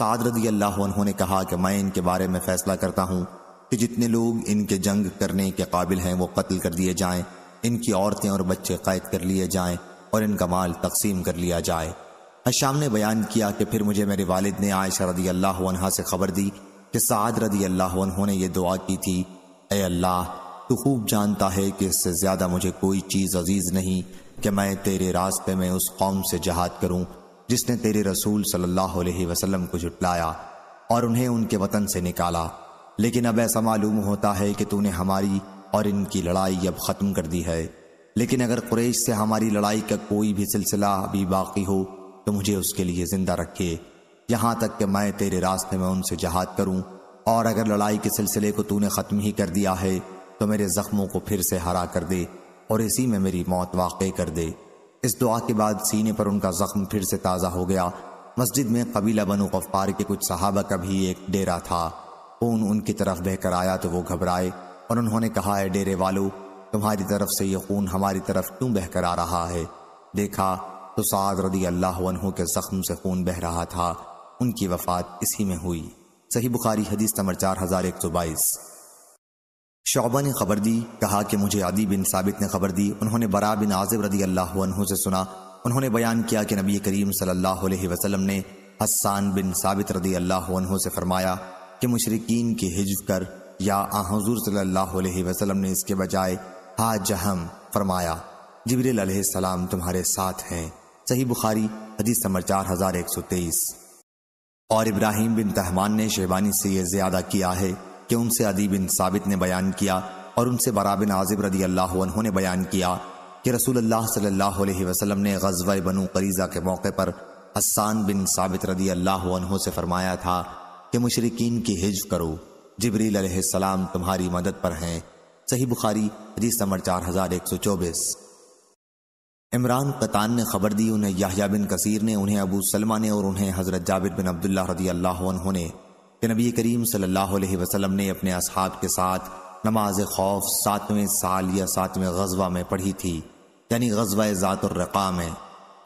साद रदी अल्लाह ने कहा कि मैं इनके बारे में फ़ैसला करता हूँ कि जितने लोग इनके जंग करने के काबिल हैं वो कत्ल कर दिए जाएं इनकी औरतें और बच्चे कैद कर लिए जाएं और इनका माल तकसीम कर लिया जाए हशाम ने बयान किया कि फिर मुझे मेरे वालिद ने आयशा रदी अल्लाह से खबर दी कि साद रदी अल्लाह ने यह दुआ की थी ए अल्लाह तू खूब जानता है कि इससे ज़्यादा मुझे कोई चीज़ अजीज़ नहीं कि मैं तेरे रास्ते में उस कौम से जहाद करूं जिसने तेरे रसूल सल्लल्लाहु अलैहि वसल्लम को जुटलाया और उन्हें उनके वतन से निकाला लेकिन अब ऐसा मालूम होता है कि तूने हमारी और इनकी लड़ाई अब ख़त्म कर दी है लेकिन अगर कुरैश से हमारी लड़ाई का कोई भी सिलसिला अभी बाकी हो तो मुझे उसके लिए जिंदा रखे यहां तक कि मैं तेरे रास्ते में उनसे जहाद करूं और अगर लड़ाई के सिलसिले को तूने खत्म ही कर दिया है तो मेरे जख्मों को फिर से हरा कर दे और इसी में मेरी मौत वाक़ कर दे इस दुआ के बाद सीने पर उनका जख्म फिर से ताज़ा हो गया मस्जिद में कबीला बनु गफ्फार के कुछ सहाबा का भी एक डेरा था खून उनकी तरफ बहकर आया तो वो घबराए और उन्होंने कहा है डेरे वालों तुम्हारी तरफ से ये खून हमारी तरफ क्यों बहकर आ रहा है देखा तो साद रदी अल्लाह के जख्म से खून बह रहा था उनकी वफात इसी में हुई सही बुखारी हदीस नंबर चार हजार एक सौ बाईस शोबा ने खबर दी कहा कि मुझे आदि बिन साबित ने खबर दी उन्होंने बरा बिन आजिब रदी अल्लाह से सुना उन्होंने बयान किया कि नबी करीम सल्लल्लाहु अलैहि वसल्लम ने हसान बिन साबित रदी अल्लाह से फरमाया कि मुशरकिन की हिजफ कर या आजूर सल्लल्लाहु अलैहि वसल्लम ने इसके बजाय हा जहम फरमाया जबरी सलाम तुम्हारे साथ हैं सही बुखारी हदीस नंबर चार हजार एक सौ तेईस और इब्राहिम बिन तहमान ने शेबानी से यह ज्यादा किया है कि उनसे अदी बिन साबित ने बयान किया और उनसे बरा बिन आजिब रदी अल्लाह ने बयान किया कि रसूल अल्लाह सल्लल्लाहु अलैहि वसल्लम ने गजवा बनु करीजा के मौके पर हसान बिन साबित रदी अल्लाह से फरमाया था कि मुशरकिन की हिज करो जबरील सलाम तुम्हारी मदद पर हैं सही बुखारी हदीस नंबर चार हजार एक सौ चौबीस इमरान कतान ने खबर दी उन्हें याहिया बिन कसीर ने उन्हें अबू सलमा ने और उन्हें हज़रत जाबिर बिन अब्दुल्ला रदी अल्लाह ने कि नबी करीम सल्लल्लाहु अलैहि वसल्लम ने अपने असहाब के साथ नमाज खौफ सातवें साल या सातवें गजवा में पढ़ी थी यानी गजवा ज़ातुर्रक़ा में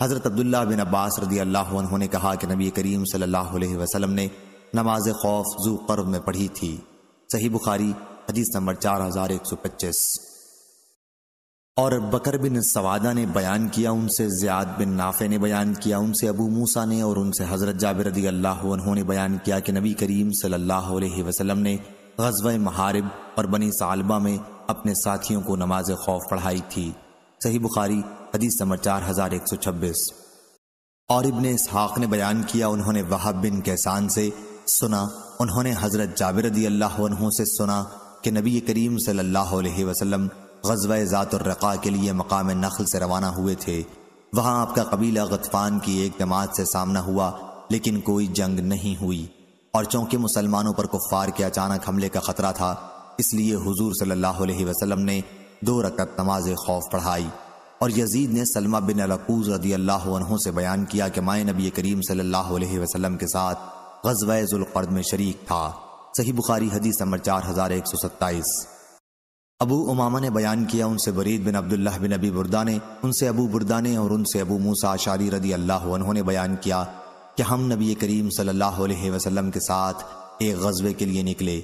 हज़रत अब्दुल्ला बिन अब्बास रदी अल्लाह ने कहा कि नबी करीम सल्लल्लाहु अलैहि वसल्लम ने नमाज खौफ जू कर्व में पढ़ी थी सही बुखारी हदीस नंबर चार हज़ार एक सौ पच्चीस और बकर बिन सवादा ने बयान किया उनसे ज़ियाद बिन नाफे ने बयान किया उनसे अबू मूसा ने और उनसे हज़रत जाबिर रदी अल्लाह ने बयान किया कि नबी करीम सल्लल्लाहु अलैहि वसल्लम ने गजब महारिब और बनी सालबा में अपने साथियों को नमाज खौफ पढ़ाई थी सही बुखारी हदीस नंबर चार हज़ार एक सौ छब्बीस और इबन इसहाक ने बयान किया उन्होंने वहाब बिन कैसान से सुना उन्होंने हज़रत जाबिर रदी अल्लाह से सुना कि नबी करीम सल्ला अलैहि गजवा ज़ातुर्रक़ा के लिए मकाम नखल से रवाना हुए थे वहाँ आपका कबीला गतफान की एक जमात से सामना हुआ लेकिन कोई जंग नहीं हुई और चूंकि मुसलमानों पर कुफ्फार के अचानक हमले का खतरा था इसलिए हुजूर सल्लल्लाहु अलैहि वसल्लम ने दो रकत नमाज खौफ पढ़ाई और यजीद ने सलमा बिन अलकूज रदी अल्लाह से बयान किया कि माए नबी करीम सल्लल्लाहु अलैहि वसल्लम के साथ गजवाजुल्कर्द में शरीक था सही बुखारी हदीस नंबर चार हजार एक सौ सत्ताईस अबू उमामा ने बयान किया उनसे वरीद बिन अब्दुल्लाह बिन अबी बुरदा ने उनसे अबू बुरदा ने और उनसे अबू मूसा आशारी रदी अल्लाह उन्होंने बयान किया कि हम नबी करीम सल्लल्लाहु अलैहि वसल्लम के साथ एक गजबे के लिए निकले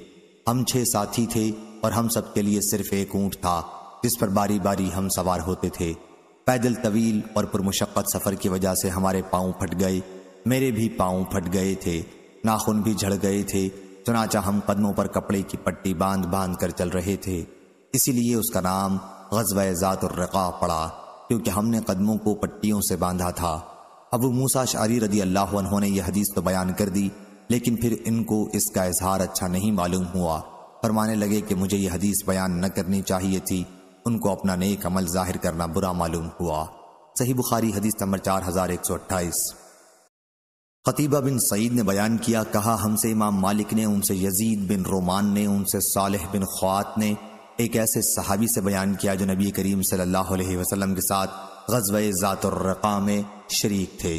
हम छह साथी थे और हम सब के लिए सिर्फ एक ऊँट था जिस पर बारी बारी हम सवार होते थे पैदल तवील और पुरमशक्क़त सफ़र की वजह से हमारे पाँव फट गए मेरे भी पाँव फट गए थे नाखून भी झड़ गए थे चुनाचा हम कदमों पर कपड़े की पट्टी बांध बांध कर चल रहे थे इसीलिए उसका नाम गजब ज़ातुर्रक़ा पड़ा क्योंकि हमने कदमों को पट्टियों से बांधा था अबू मूसा शारी रदी अल्लाह उन्होंने यह हदीस तो बयान कर दी लेकिन फिर इनको इसका इजहार अच्छा नहीं मालूम हुआ फरमाने लगे कि मुझे यह हदीस बयान न करनी चाहिए थी उनको अपना नेक अमल जाहिर करना बुरा मालूम हुआ सही बुखारी हदीस नंबर चार हजार एक सौ अट्ठाईस खतीबा बिन सईद ने बयान किया कहा हमसे इमाम मालिक ने उनसे यजीद बिन रोमान ने उनसे सालह बिन ख्वात ने एक ऐसे सहाबी से बयान किया जो नबी करीम सल्लल्लाहु अलैहि वसल्लम के साथ गजब ज़ातुर्रक़ा में शरीक थे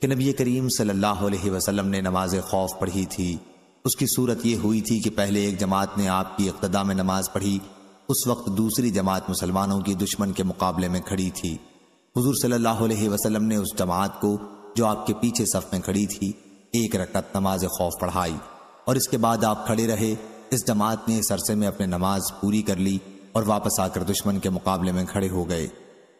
कि नबी करीम सल्लल्लाहु अलैहि वसल्लम ने नमाज खौफ पढ़ी थी उसकी सूरत यह हुई थी कि पहले एक जमात ने आपकी इब्तदा में नमाज पढ़ी उस वक्त दूसरी जमात मुसलमानों की दुश्मन के मुकाबले में खड़ी थी हजूर सल्लल्लाहु अलैहि वसल्लम ने उस जमात को जो आपके पीछे सफ में खड़ी थी एक रकत नमाज खौफ पढ़ाई और इसके बाद आप खड़े रहे इस जमात ने इस अरसे में अपने नमाज पूरी कर ली और वापस आकर दुश्मन के मुकाबले में खड़े हो गए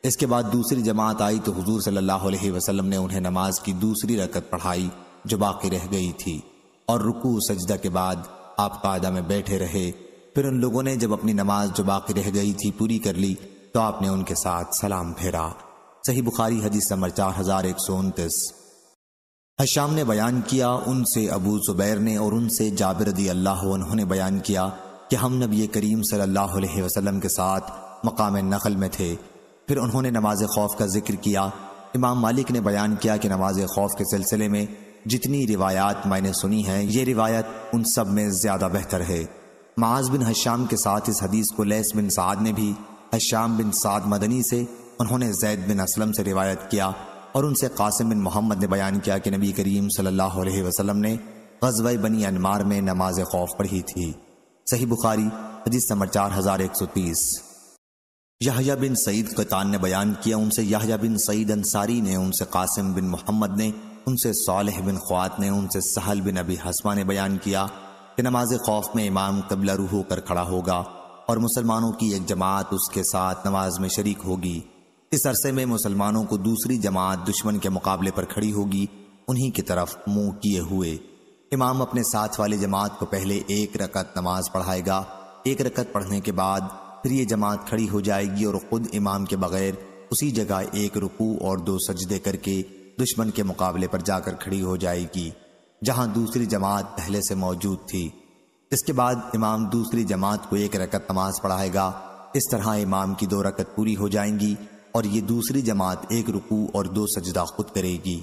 इसके बाद दूसरी जमात आई तो हजूर सल्लल्लाहु वसलम ने उन्हें नमाज की दूसरी रकत पढ़ाई जो बाकी रह गई थी और रुकू सजदा के बाद आप कायदा में बैठे रहे फिर उन लोगों ने जब अपनी नमाज जो बाकी रह गई थी पूरी कर ली तो आपने उनके साथ सलाम फेरा सही बुखारी हदीस नंबर चार हजार एक सौ उनतीस हशाम ने बयान किया उनसे अबू ज़ुबैर ने और उनसे जाबिर रदी अल्लाह उन्होंने बयान किया कि हम नबी करीम सल्लल्लाहु अलैहि वसल्लम के साथ मकाम नखल में थे फिर उन्होंने नमाज खौफ का जिक्र किया इमाम मालिक ने बयान किया कि नमाज खौफ के सिलसिले में जितनी रिवायात मैंने सुनी हैं ये रिवायत उन सब में ज़्यादा बेहतर है माज बिन हश्याम के साथ इस हदीस को लेस बिन साद ने भी हश्याम बिन साद मदनी से उन्होंने जैद बिन असलम से रिवायत किया और उनसे कासिम बिन मोहम्मद ने बयान किया कि नबी करीम सल्लल्लाहु अलैहि वसल्लम ने गजवा बनी अनमार में नमाज खौफ पढ़ी थी सही बुखारी हदीस नंबर चार हजार एक सौ तीस यहाया बिन सईद कतान ने बयान किया उनसे यहाया बिन सईद अंसारी ने उनसे कासिम बिन मोहम्मद ने उनसे सालह बिन ख्वात ने उनसे सहल बिन अबी हसमा ने बयान किया कि नमाज खौफ में इमाम कबला रूह होकर खड़ा होगा और मुसलमानों की एक जमात उसके साथ नमाज में शरीक होगी इस अरसे में मुसलमानों को दूसरी जमात दुश्मन के मुकाबले पर खड़ी होगी उन्हीं की तरफ मुंह किए हुए इमाम अपने साथ वाली जमात को पहले एक रकत नमाज पढ़ाएगा एक रकत पढ़ने के बाद फिर ये जमात खड़ी हो जाएगी और ख़ुद इमाम के बगैर उसी जगह एक रुकू और दो सजदे करके दुश्मन के मुकाबले पर जाकर खड़ी हो जाएगी जहां दूसरी जमात पहले से मौजूद थी इसके बाद इमाम दूसरी जमात को एक रकत नमाज पढ़ाएगा इस तरह इमाम की दो रकत पूरी हो जाएंगी और ये दूसरी जमात एक रुकू और दो सजदा खुद करेगी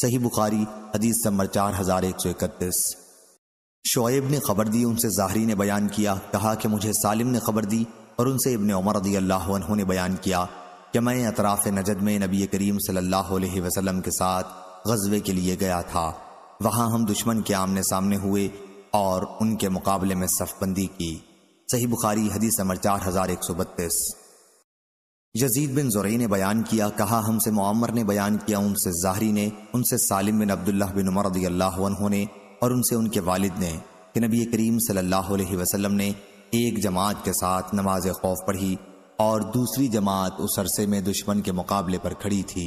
सही बुखारी हदीस नंबर चार हजार एक सौ इकतीस शोएब ने खबर दी उनसे जाहरी ने बयान किया कहा कि मुझे सालिम ने खबर दी और उनसे इबन उमर रदी अल्लाह ने बयान किया कि मैं अतराफ़ नजद में नबी करीम सल्लल्लाहु अलैहि वसल्लम के साथ गजवे के लिए गया था वहाँ हम दुश्मन के आमने सामने हुए और उनके मुकाबले में सफबंदी की सही बुखारी हदीस नंबर चार हजार एक सौ बत्तीस यजीद बिन जोरी ने बयान किया कहा हमसे मुआमर ने बयान किया उनसे जाहरी ने उनसे सालिम बिन अब्दुल्ला बिन उमर ने और उनसे उनके वालिद ने कि नबी करीम सल्लल्लाहु अलैहि वसल्लम ने एक जमात के साथ नमाज खौफ पढ़ी और दूसरी जमात उस अरसे में दुश्मन के मुकाबले पर खड़ी थी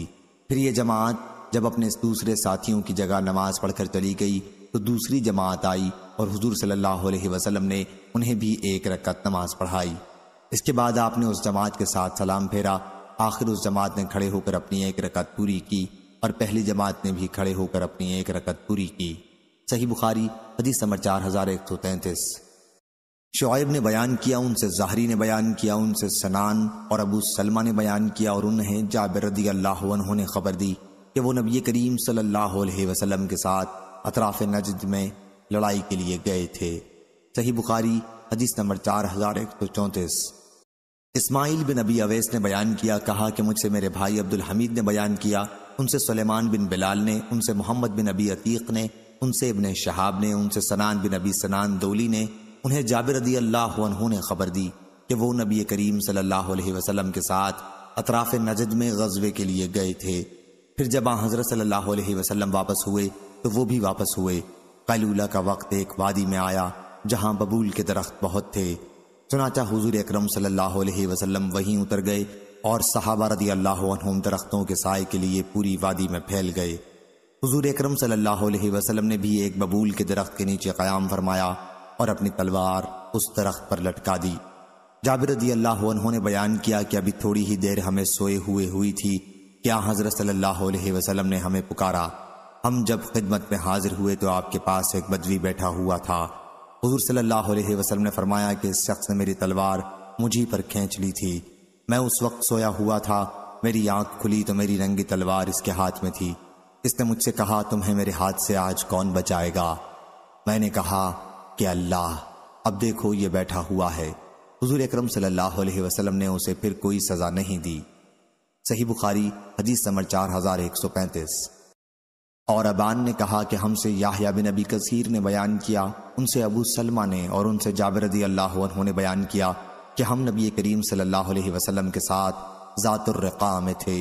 फिर ये जमात जब अपने दूसरे साथियों की जगह नमाज पढ़कर चली गई तो दूसरी जमात आई और हजूर सल्ला वसलम ने उन्हें भी एक रकत नमाज पढ़ाई इसके बाद आपने उस जमात के साथ सलाम फेरा आखिर उस जमात ने खड़े होकर अपनी एक रकत पूरी की और पहली जमात ने भी खड़े होकर अपनी एक रकत पूरी की सही बुखारी हदीस नंबर चार हजार एक सौ तैंतीस शुब ने बयान किया उनसे जहरी ने बयान किया उनसे सनान और अबू सलमा ने बयान किया और उन्हें जाबिर रदी अल्लाह ने खबर दी कि वो नबी करीम सल्लल्लाहु अलैहि वसल्लम के साथ अतराफ नजद में लड़ाई के लिए गए थे सही बुखारी हदीस नंबर चार हजार एक सौ चौंतीस इस्माइल बिन अबी अवैस ने बयान किया कहा कि मुझसे मेरे भाई अब्दुल हमीद ने बयान किया उनसे सुलेमान बिन बिलाल ने उनसे मोहम्मद बिन अबी अतीक ने उनसे इबन शहाब ने उनसे सनान बिन अबी सनान दोली ने उन्हें जाबिर रदी अल्लाह ने खबर दी कि वो नबी करीम सल्लल्लाहु अलैहि वसल्लम के साथ अतराफ नजद में गजबे के लिए गए थे फिर जब आ हजरत सल्लल्लाहु अलैहि वसल्लम वापस हुए तो वो भी वापस हुए कैलूला का वक्त एक वादी में आया जहां बबूल के दरख्त बहुत थे चुनाचा हुजूर अकरम सल्लल्लाहु अलैहि वसल्लम वहीं उतर गए और सहाबा रदी दरख्तों के साय के लिए पूरी वादी में फैल गए हुजूर अकरम सल्लल्लाहु अलैहि वसल्लम ने भी एक बबूल के दरख्त के नीचे क़याम फरमाया और अपनी तलवार उस दरख्त पर लटका दी जाबिर रदी अल्लाह ने बयान किया कि अभी थोड़ी ही देर हमें सोए हुए हुई थी क्या हजरत सल्लल्लाहु अलैहि वसल्लम ने हमें पुकारा हम जब खिदमत में हाजिर हुए तो आपके पास एक बदवी बैठा हुआ था हजूर सल्ह वसलम ने फरमाया कि इस शख्स ने मेरी तलवार मुझी पर खींच ली थी मैं उस वक्त सोया हुआ था मेरी आंख खुली तो मेरी रंगी तलवार इसके हाथ में थी इसने मुझसे कहा तुम्हें मेरे हाथ से आज कौन बचाएगा मैंने कहा कि अल्लाह अब देखो ये बैठा हुआ है हजूर अक्रम सल्लल्लाहु ने उसे फिर कोई सजा नहीं दी सही बुखारी हदीस समर चार हजार एक सौ पैंतीस और अबान ने कहा कि हमसे याहिया बिन नबी कसीर ने बयान किया उनसे अबू सलमा ने और उनसे जाबिर अल्लाह ने बयान किया कि हम नबी करीम सल्लल्लाहु अलैहि वसल्लम के साथ ज़ातुर्रक़ा में थे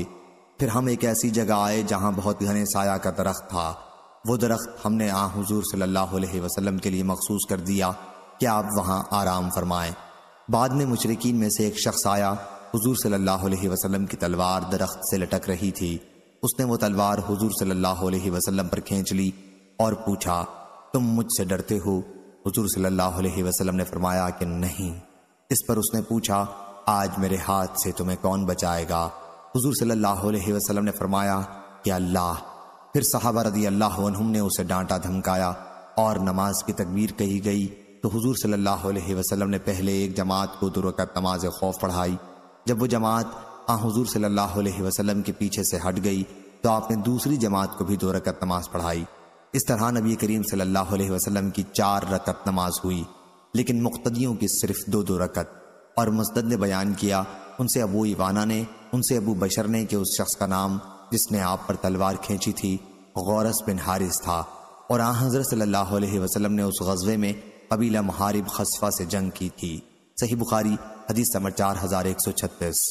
फिर हम एक ऐसी जगह आए जहाँ बहुत घने साया का दरख्त था वो दरख्त हमने आ हजूर सल्लल्लाहु अलैहि वसल्लम के लिए मखसूस कर दिया कि आप वहाँ आराम फरमाएं बाद में मुशरकिन में से एक शख्स आया हजूर सल्लल्लाहु अलैहि वसल्लम की तलवार दरख्त से लटक रही थी उसने वो तलवार हुजूर सल्लल्लाहु अलैहि वसल्लम पर खींच ली और पूछा तुम मुझसे डरते हो हुजूर सल्लल्लाहु अलैहि वसल्लम ने फरमाया कि नहीं इस पर उसने पूछा आज मेरे हाथ से तुम्हें कौन बचाएगा हुजूर सल्लल्लाहु अलैहि वसल्लम ने फरमाया कि अल्लाह फिर साहबा रदी अल्लाह ने उसे डांटा धमकाया और नमाज की तकबीर कही गई तो हुजूर सल्लल्लाहु अलैहि वसल्लम ने पहले एक जमात को दुरकत नमाज खौफ पढ़ाई जब वो जमात आ हजूर सल्लाम के पीछे से हट गई तो आपने दूसरी जमात को भी दो रकत नमाज पढ़ाई इस तरह नबी करीम सल्लल्लाहु अलैहि वसल्लम की चार रकत नमाज हुई लेकिन मुख्तियों की सिर्फ दो दो रकत और मसदद ने बयान किया उनसे अबू इवाना ने उनसे अबू बशर ने कि उस शख्स का नाम जिसने आप पर तलवार खींची थी गौरस बिन हारिस था और आ हजर सल्लल्लाहु वसलम ने उस गजबे में कबीला महारिब खसफा से जंग की थी सही बुखारी हदीस समर चार हजार एक सौ छत्तीस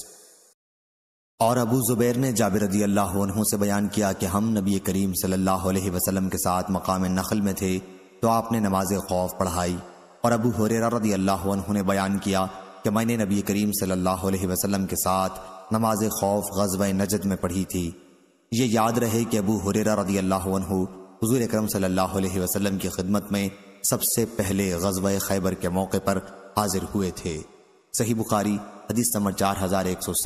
और अबू ज़ुबैर ने जाबिर रदी अल्लाह से बयान किया कि हम नबी करीम सल्लल्लाहु अलैहि वसल्लम के साथ मकाम नखल में थे तो आपने नमाज खौफ पढ़ाई और अबू हुरेरा रदी अल्लाह ने बयान किया कि मैंने नबी करीम सल्लल्लाहु अलैहि वसल्लम के साथ नमाज खौफ गजब नजद में पढ़ी थी ये याद रहे कि अबू हुरेरा रदी अल्लाह हजूर अक्रम सल्लल्लाहु वसलम की खिदमत में सबसे पहले गजब खैबर के मौके पर हाजिर हुए थे सही बुखारी हदीस नंबर चार हजार एक सौ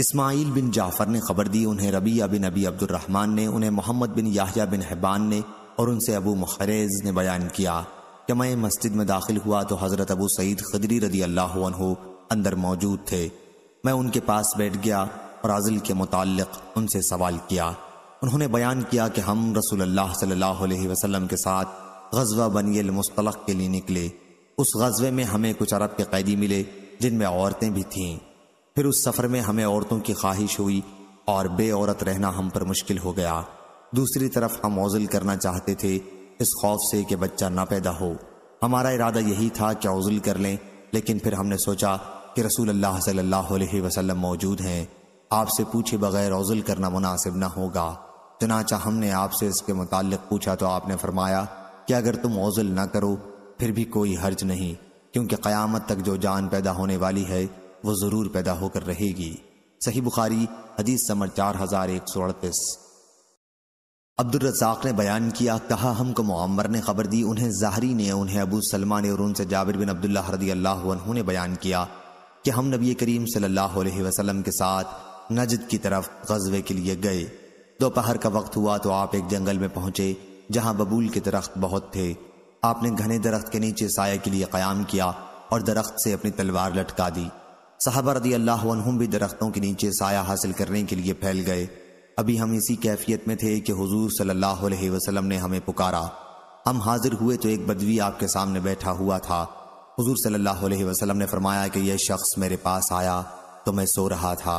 इस्माइल बिन जाफ़र ने खबर दी उन्हें रबिया बिन अबी अब्दुलरहमान ने उन्हें मोहम्मद बिन याहिया बिन हैबान ने और उनसे अबू मखरेज़ ने बयान किया कि मैं मस्जिद में दाखिल हुआ तो हज़रत अबू सईद खदरी रदी अल्लाह अंदर मौजूद थे मैं उनके पास बैठ गया और आजिल के मुतक़ उनसे सवाल किया उन्होंने बयान किया कि हम रसूल अल्लाह सल्लल्लाहु अलैहि वसल्लम के साथ गजवा बनियल मुस्तलक के लिए निकले उस गजबे में हमें कुछ अरब के कैदी मिले जिनमें औरतें भी थीं फिर उस सफर में हमें औरतों की ख्वाहिश हुई और बे औरत रहना हम पर मुश्किल हो गया दूसरी तरफ हम औजल करना चाहते थे इस खौफ से कि बच्चा ना पैदा हो हमारा इरादा यही था कि औजल कर लें लेकिन फिर हमने सोचा कि रसूल अल्लाह सल्लल्लाहु अलैहि वसल्लम मौजूद हैं आपसे पूछे बगैर औजल करना मुनासिब ना होगा चनाचा हमने आपसे इसके मुतालिक पूछा तो आपने फरमाया कि अगर तुम ओज़िल ना करो फिर भी कोई हर्ज नहीं क्योंकि क़यामत तक जो जान पैदा होने वाली है वो ज़रूर पैदा होकर रहेगी सही बुखारी हदीस समर चार हज़ार एक सौ अड़तीस अब्दुलरजाक ने बयान किया कहा हमको मामर ने खबर दी उन्हें जाहरी ने उन्हें अबू सलमा ने और उनसे जाबिर बिन अब्दुल्ला हरदी अल्लाह ने बयान किया कि हम नबी करीम सल्लल्लाहु अलैहि वसल्लम के साथ नजद की तरफ गजबे के लिए गए दोपहर का वक्त हुआ तो आप एक जंगल में पहुंचे जहां बबूल के दरख्त बहुत थे आपने घने दरख्त के नीचे साय के लिए क्याम किया और दरख्त से अपनी तलवार लटका दी साहबा रदी अल्लाह भी दरख्तों के नीचे साया हासिल करने के लिए फैल गए अभी हम इसी कैफियत में थे कि हजूर सल्लल्लाहु वसलम ने हमें पुकारा हम हाजिर हुए तो एक बदवी आपके सामने बैठा हुआ था हजूर सल्ह वसलम ने फरमाया कि यह शख्स मेरे पास आया तो मैं सो रहा था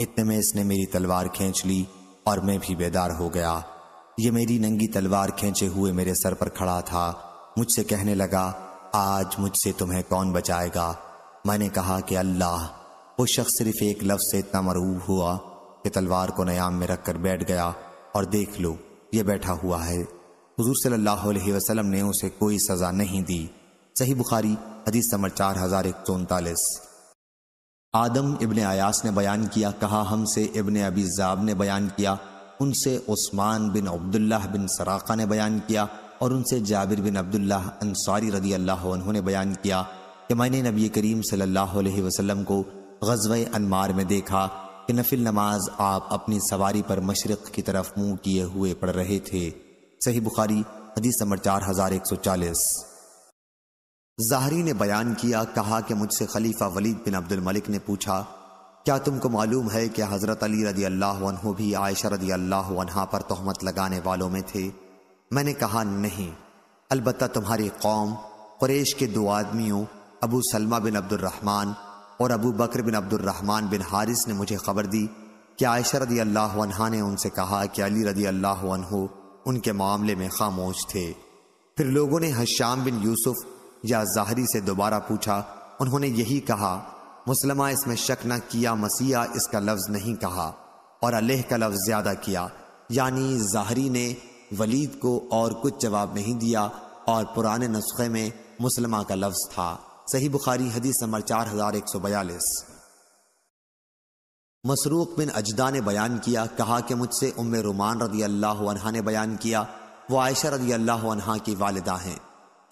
इतने में इसने मेरी तलवार खींच ली और मैं भी बेदार हो गया ये मेरी नंगी तलवार खींचे हुए मेरे सर पर खड़ा था मुझसे कहने लगा आज मुझसे तुम्हें कौन बचाएगा मैंने कहा कि अल्लाह वो शख्स सिर्फ एक लफ्ज़ से इतना मरूब हुआ कि तलवार को नयाम में रख कर बैठ गया और देख लो ये बैठा हुआ है हजूर सल्लल्लाहु अलैहि वसल्लम ने उसे कोई सज़ा नहीं दी सही बुखारी हदीस नंबर चार हज़ार एक सौ उनतालीस आदम इबन अयास ने बयान किया कहा हमसे इबन अबी जाब ने बयान किया उनसे उस्मान बिन अब्दुल्ला बिन सराका ने बयान किया और उनसे जाबिर बिन अब्दुल्ला अंसारी रदी अल्लाह ने बयान किया कि मैंने नबी करीम सल्लल्लाहु अलैहि वसल्लम को गजब अनमार में देखा कि नफिल नमाज आप अपनी सवारी पर मशरक़ की तरफ मुंह किए हुए पढ़ रहे थे सही बुखारी हदीस नंबर चार हजार एक सौ चालीस जहरी ने बयान किया कहा कि मुझसे खलीफा वलीद बिन अब्दुल मलिक ने पूछा क्या तुमको मालूम है कि हज़रत अली रदी अल्लाह भी आयशा रदी अल्लाह पर तहमत लगाने वालों में थे मैंने कहा नहीं अलबत् तुम्हारी कौम परेश के दो आदमियों अबू सलमा बिन अब्दुलरहमान और अबू बकर बिन अब्दुलरहमान बिन हारिस ने मुझे खबर दी कि आयशा रदी अल्लाह ने उनसे कहा कि अली रदी अल्लाह उनके मामले में खामोश थे फिर लोगों ने हश्याम बिन यूसुफ या जाहरी से दोबारा पूछा उन्होंने यही कहा मुसलमा इसमें शक न किया मसीहा इसका लफ्ज नहीं कहा और अलह का लफ्ज ज्यादा किया यानी जाहरी ने वलीद को और कुछ जवाब नहीं दिया और पुराने नुस्खे में मुसलमा का लफ्ज था सही बुखारी हदीस नंबर चार हजार एक सौ बयालीस मसरूक बिन अजदा ने बयान किया कहा कि मुझसे उम रुमान रदी अल्लाह अनहा ने बयान किया वो आयशा रदी अल्लाह अनहा की वालदा हैं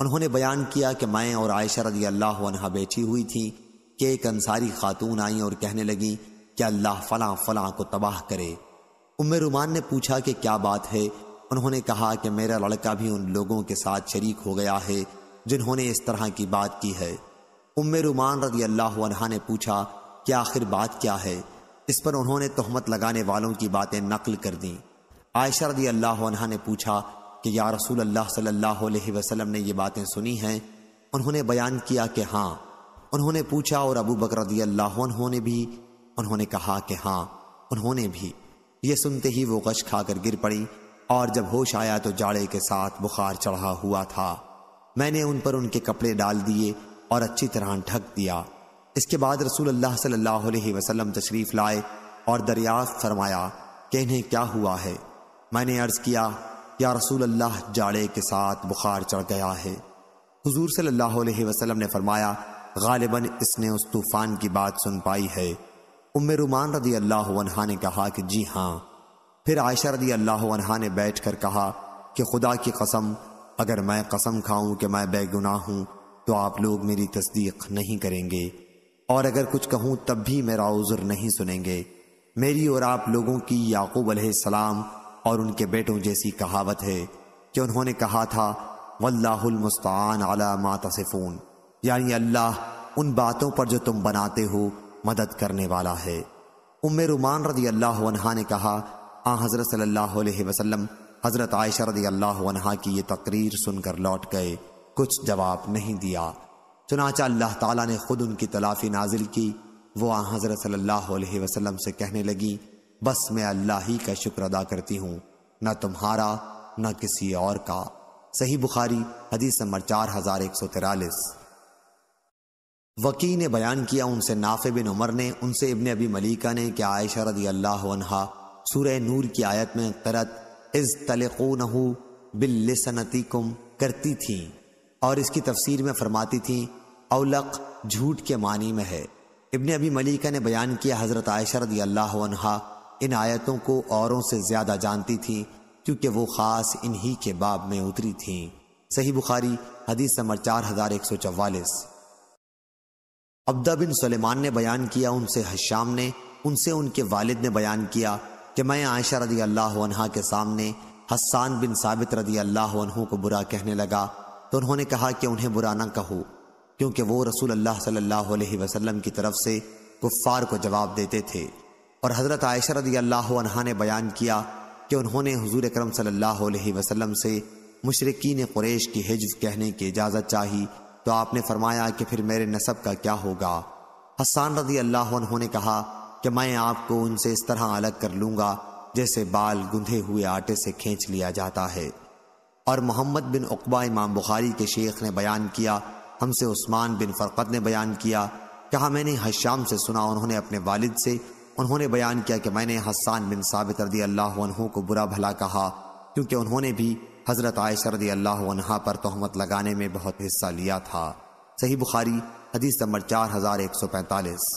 उन्होंने बयान किया कि मैं और आयशा रदी अल्लाह अनहा बैठी हुई थी कि एक अंसारी खातून आई और कहने लगी कि अल्लाह फलां फलां को तबाह करे उम रुमान ने पूछा कि क्या बात है उन्होंने कहा कि मेरा लड़का भी उन लोगों के साथ शरीक हो गया है जिन्होंने इस तरह की बात की है उम्म रुमान रदी अल्लाह ने पूछा कि आखिर बात क्या है इस पर उन्होंने तहमत लगाने वालों की बातें नकल कर दी आयशा रदी अल्लाह ने पूछा कि या रसूल अल्लाह सल्लल्लाहु अलैहि वसल्लम ने ये बातें सुनी हैं उन्होंने बयान किया कि हाँ उन्होंने पूछा और अबू बकर रज़ी अल्लाह ने भी उन्होंने कहा कि हाँ उन्होंने भी ये सुनते ही वो गश खाकर गिर पड़ी और जब होश आया तो जाड़े के साथ बुखार चढ़ा हुआ था मैंने उन पर उनके कपड़े डाल दिए और अच्छी तरह ढक दिया इसके बाद रसूल अल्लाह सल्लल्लाहु अलैहि वसल्लम तशरीफ लाए और दरियाज फरमाया कि इन्हें क्या हुआ है मैंने अर्ज किया या रसूल अल्लाह जाड़े के साथ बुखार चढ़ गया है हजूर सल्लल्लाहु अलैहि वसल्लम ने फरमाया गालिबन इसने उस तूफान की बात सुन पाई है उम्मे रुमान रदी अल्लाह ने कहा कि जी हाँ फिर आयशा रदी अल्लाह ने बैठ कर कहा कि खुदा की कसम अगर मैं कसम खाऊं कि मैं बेगुनाह हूं तो आप लोग मेरी तस्दीक नहीं करेंगे और अगर कुछ कहूं तब भी मेरा उज़र नहीं सुनेंगे मेरी और आप लोगों की याकूब सलाम और उनके बेटों जैसी कहावत है कि उन्होंने कहा था वल्लामुस्तान आला फोन यानी अल्लाह उन बातों पर जो तुम बनाते हो मदद करने वाला है उम्मे रुमान रदी अल्लाह ने कहा आ हज़रत सल्लल्लाहु अलैहि वसल्लम हज़रत आयशर अल्लाह की ये तकरीर सुनकर लौट गए कुछ जवाब नहीं दिया चुनाचा अल्लाह ताला ने खुद उनकी तलाफी नाजिल की वो आ हज़रत सल्लल्लाहु अलैहि वसल्लम से कहने लगी बस मैं अल्लाह ही का शुक्र अदा करती हूँ न तुम्हारा न किसी और का सही बुखारी हदीस नंबर चार हजार एक सौ तिरालीस वकी ने बयान किया उनसे नाफे बिन उमर ने उनसे इबन अबी मलिका ने कि आयशा रदी अल्लाह सूरह नूर की आयत में तरत इज तलको नहू बिल्लिसनती कुम करती थी और इसकी तफसीर में फरमाती थी अवलक झूठ के मानी में है इबन अबी मलिका ने बयान किया हज़रत आयशा अल्लाह इन आयतों को औरों से ज़्यादा जानती थी क्योंकि वो ख़ास इन्हीं के बाब में उतरी थी सही बुखारी हदीस नंबर चार हज़ार एक सौ चवालीस अब्दा बिन सलेमान ने बयान किया उनसे हश्याम ने उनसे उनके वालिद ने बयान किया कि मैं आयशा रदी अल्लाह के सामने हसान बिन साबित रदी अल्लाह को बुरा कहने लगा तो उन्होंने कहा कि उन्हें बुरा ना कहो क्योंकि वो रसूल अल्लाह सल्लल्लाहु अलैहि वसल्लम की तरफ से कुफ्फार को जवाब देते थे और हज़रत आयशा रदी अल्लाह ने बयान किया कि उन्होंने हजूर करम सल्ह वसलम से मुशरकिन क्रेश की हिज कहने की इजाज़त चाही तो आपने फरमाया कि फिर मेरे नसब का क्या होगा हसान रदी अल्लाह ने कहा कि मैं आपको उनसे इस तरह अलग कर लूंगा जैसे बाल गुंधे हुए आटे से खींच लिया जाता है और मोहम्मद बिन उकबा इमाम बुखारी के शेख ने बयान किया हमसे उस्मान बिन फ़रकत ने बयान किया कहा मैंने हश्याम से सुना उन्होंने अपने वालिद से उन्होंने बयान किया कि मैंने हसान बिन साबित रदी अल्लाह को बुरा भला कहा क्योंकि उन्होंने भी हज़रत आयश रदी अल्लाह पर तहमत लगाने में बहुत हिस्सा लिया था सही बुखारी हदीस नंबर चार हज़ार एक सौ पैंतालीस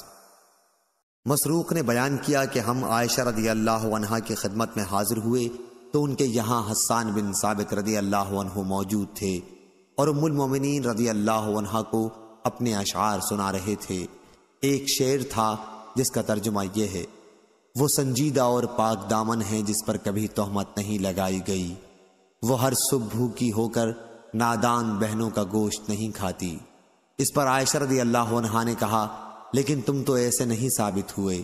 मसरूक ने बयान किया कि हम आयशा रदी अल्लाह की खदमत में हाजिर हुए तो उनके यहाँ हसान बिन साबित रदी अल्लाह मौजूद थे और उमुलमिन रदी अल्लाह को अपने अशार सुना रहे थे एक शेर था जिसका तर्जुमा यह है वो संजीदा और पाक दामन है जिस पर कभी तोहमत नहीं लगाई गई वो हर सुबह भूखी होकर नादान बहनों का गोश्त नहीं खाती इस पर आयशा रदी अल्लाह ने कहा लेकिन तुम तो ऐसे नहीं साबित हुए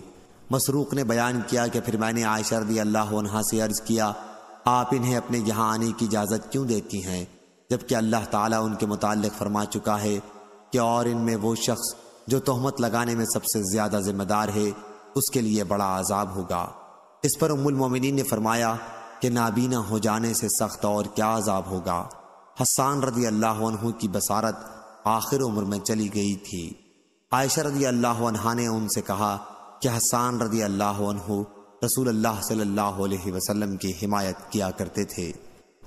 मसरूक ने बयान किया कि फिर मैंने आयशा रदी अल्लाह से अर्ज़ किया आप इन्हें अपने यहाँ आने की इजाज़त क्यों देती हैं जबकि अल्लाह ताला उनके मुतालिक फरमा चुका है कि और इनमें वो शख्स जो तहमत लगाने में सबसे ज़्यादा जिम्मेदार है उसके लिए बड़ा आज़ाब होगा इस पर उमुलमिन ने फरमाया कि नाबीना हो जाने से सख्त और क्या आज़ाब होगा हसान रदी अल्लाह की बसारत आखिर उम्र में चली गई थी आयशा रदी अल्लाह ने उनसे कहा कि हसान रदी अल्लाह रसूल अल्लाह सल्लल्लाहु अलैहि वसल्लम की हिमायत किया करते थे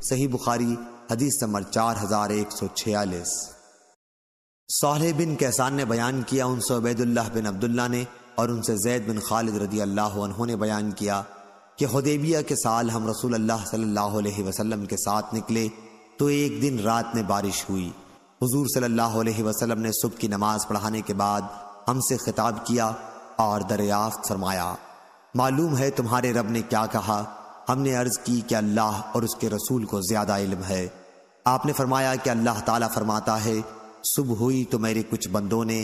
सही बुखारी हदीस नंबर चार हजार एक सौ छियालीस सोहे बिन कैसान ने बयान किया उनसे उबैदुल्लाह बिन अब्दुल्ला ने और उनसे जैद बिन खालिद रदी अल्लाह ने बयान किया कि हदेबिया के साल हम रसूल अल्लाह सल्लल्लाहु वसलम के साथ निकले तो एक दिन रात में बारिश हुई हुजूर सल्लल्लाहु अलैहि वसल्लम ने सुबह की नमाज पढ़ाने के बाद हमसे खिताब किया और दरियाफ्त फरमाया मालूम है तुम्हारे रब ने क्या कहा हमने अर्ज की कि अल्लाह और उसके रसूल को ज्यादा इल्म है आपने फरमाया कि अल्लाह ताला फरमाता है सुबह हुई तो मेरे कुछ बंदों ने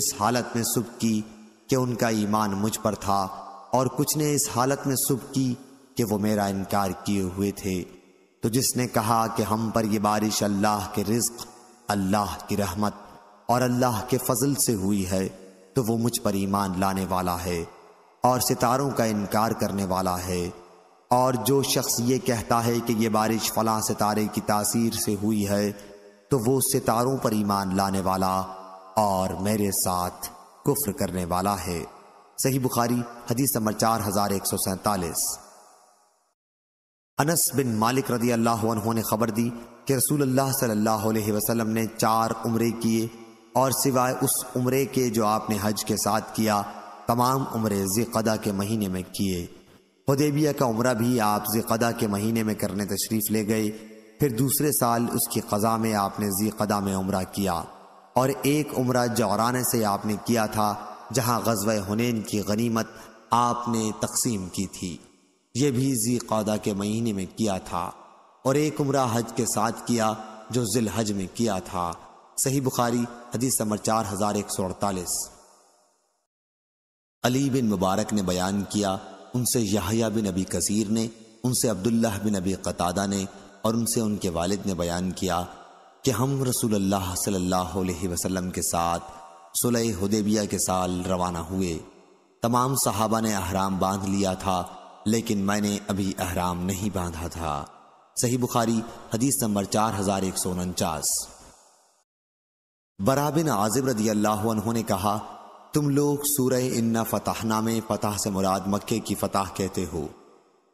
इस हालत में सुबह की कि उनका ईमान मुझ पर था और कुछ ने इस हालत में सुबह की कि वो मेरा इनकार किए हुए थे तो जिसने कहा कि हम पर यह बारिश अल्लाह के रिज्क अल्लाह की रहमत और अल्लाह के फजल से हुई है तो वो मुझ पर ईमान लाने वाला है और सितारों का इनकार करने वाला है और जो शख्स ये कहता है कि ये बारिश फला सितारे की तासीर से हुई है तो वो सितारों पर ईमान लाने वाला और मेरे साथ कुफ्र करने वाला है सही बुखारी हदीस नंबर चार हजार एक सौ सैतालीस अनस बिन मालिक रदी अल्लाह ने खबर दी कि रसूल अल्लाह सल्लल्लाहु अलैहि वसल्लम ने चार उम्रे किए और सिवाय उस उम्रे के जो आपने हज के साथ किया तमाम उम्रे ज़िकदा के महीने में किए हदेबिया का उम्र भी आप ज़िकदा के महीने में करने तशरीफ़ ले गए फिर दूसरे साल उसकी क़ज़ा में आपने ज़िकदा में उम्र किया और एक उम्र जौरान से आपने किया था जहाँ गजब हुनैन की गनीमत आपने तकसीम की थी ये भी ज़िकदा के महीने में किया था और एक उमरा हज के साथ किया जो जिल हज में किया था सही बुखारी हदीस नंबर चार हजार एक सौ अड़तालीस अली बिन मुबारक ने बयान किया उनसे यहाया बिन अबी कसीर ने उनसे अब्दुल्लाह बिन अबी कतादा ने और उनसे उनके वालिद ने बयान किया कि हम रसूल अल्लाह वसलम वसल्लम के साथ सुलह हुदेबिया के साल रवाना हुए तमाम साहबा ने अहराम बांध लिया था लेकिन मैंने अभी अहराम नहीं बांधा था सही बुखारी हदीस नंबर चार हजार एक सौ उनचास बराबिन आजिब रदी अल्लाह ने कहा तुम लोग सूरह इन्ना फताहना में फताह से मुराद मक्के की फताह कहते हो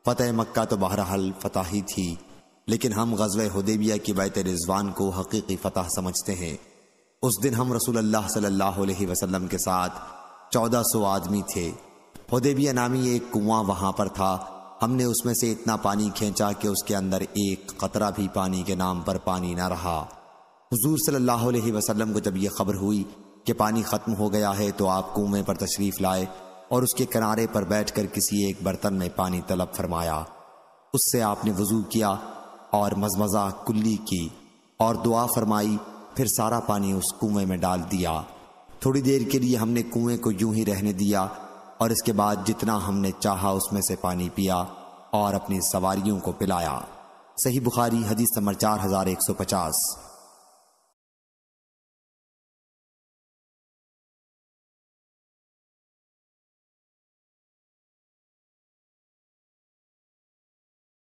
फतेह मक्का तो बहरहाल फताह ही थी लेकिन हम गजब हदेबिया की बैत रिजवान को हकीकी फतह समझते हैं उस दिन हम रसूल अल्लाह सल्लल्लाहु अलैहि वसल्लम के साथ चौदह सौ आदमी थे हदेबिया नामी एक कुआं वहां पर था हमने उसमें से इतना पानी खींचा कि उसके अंदर एक कतरा भी पानी के नाम पर पानी न रहा हजूर सल्लल्लाहु वसलम को जब यह खबर हुई कि पानी ख़त्म हो गया है तो आप कुएं पर तशरीफ़ लाए और उसके किनारे पर बैठकर किसी एक बर्तन में पानी तलब फरमाया उससे आपने वजू किया और मजमजा कुल्ली की और दुआ फरमाई फिर सारा पानी उस कुएं में डाल दिया थोड़ी देर के लिए हमने कुएं को यूं ही रहने दिया और इसके बाद जितना हमने चाहा उसमें से पानी पिया और अपनी सवारियों को पिलाया सही बुखारी हदीस नंबर चार हजार एक सौ पचास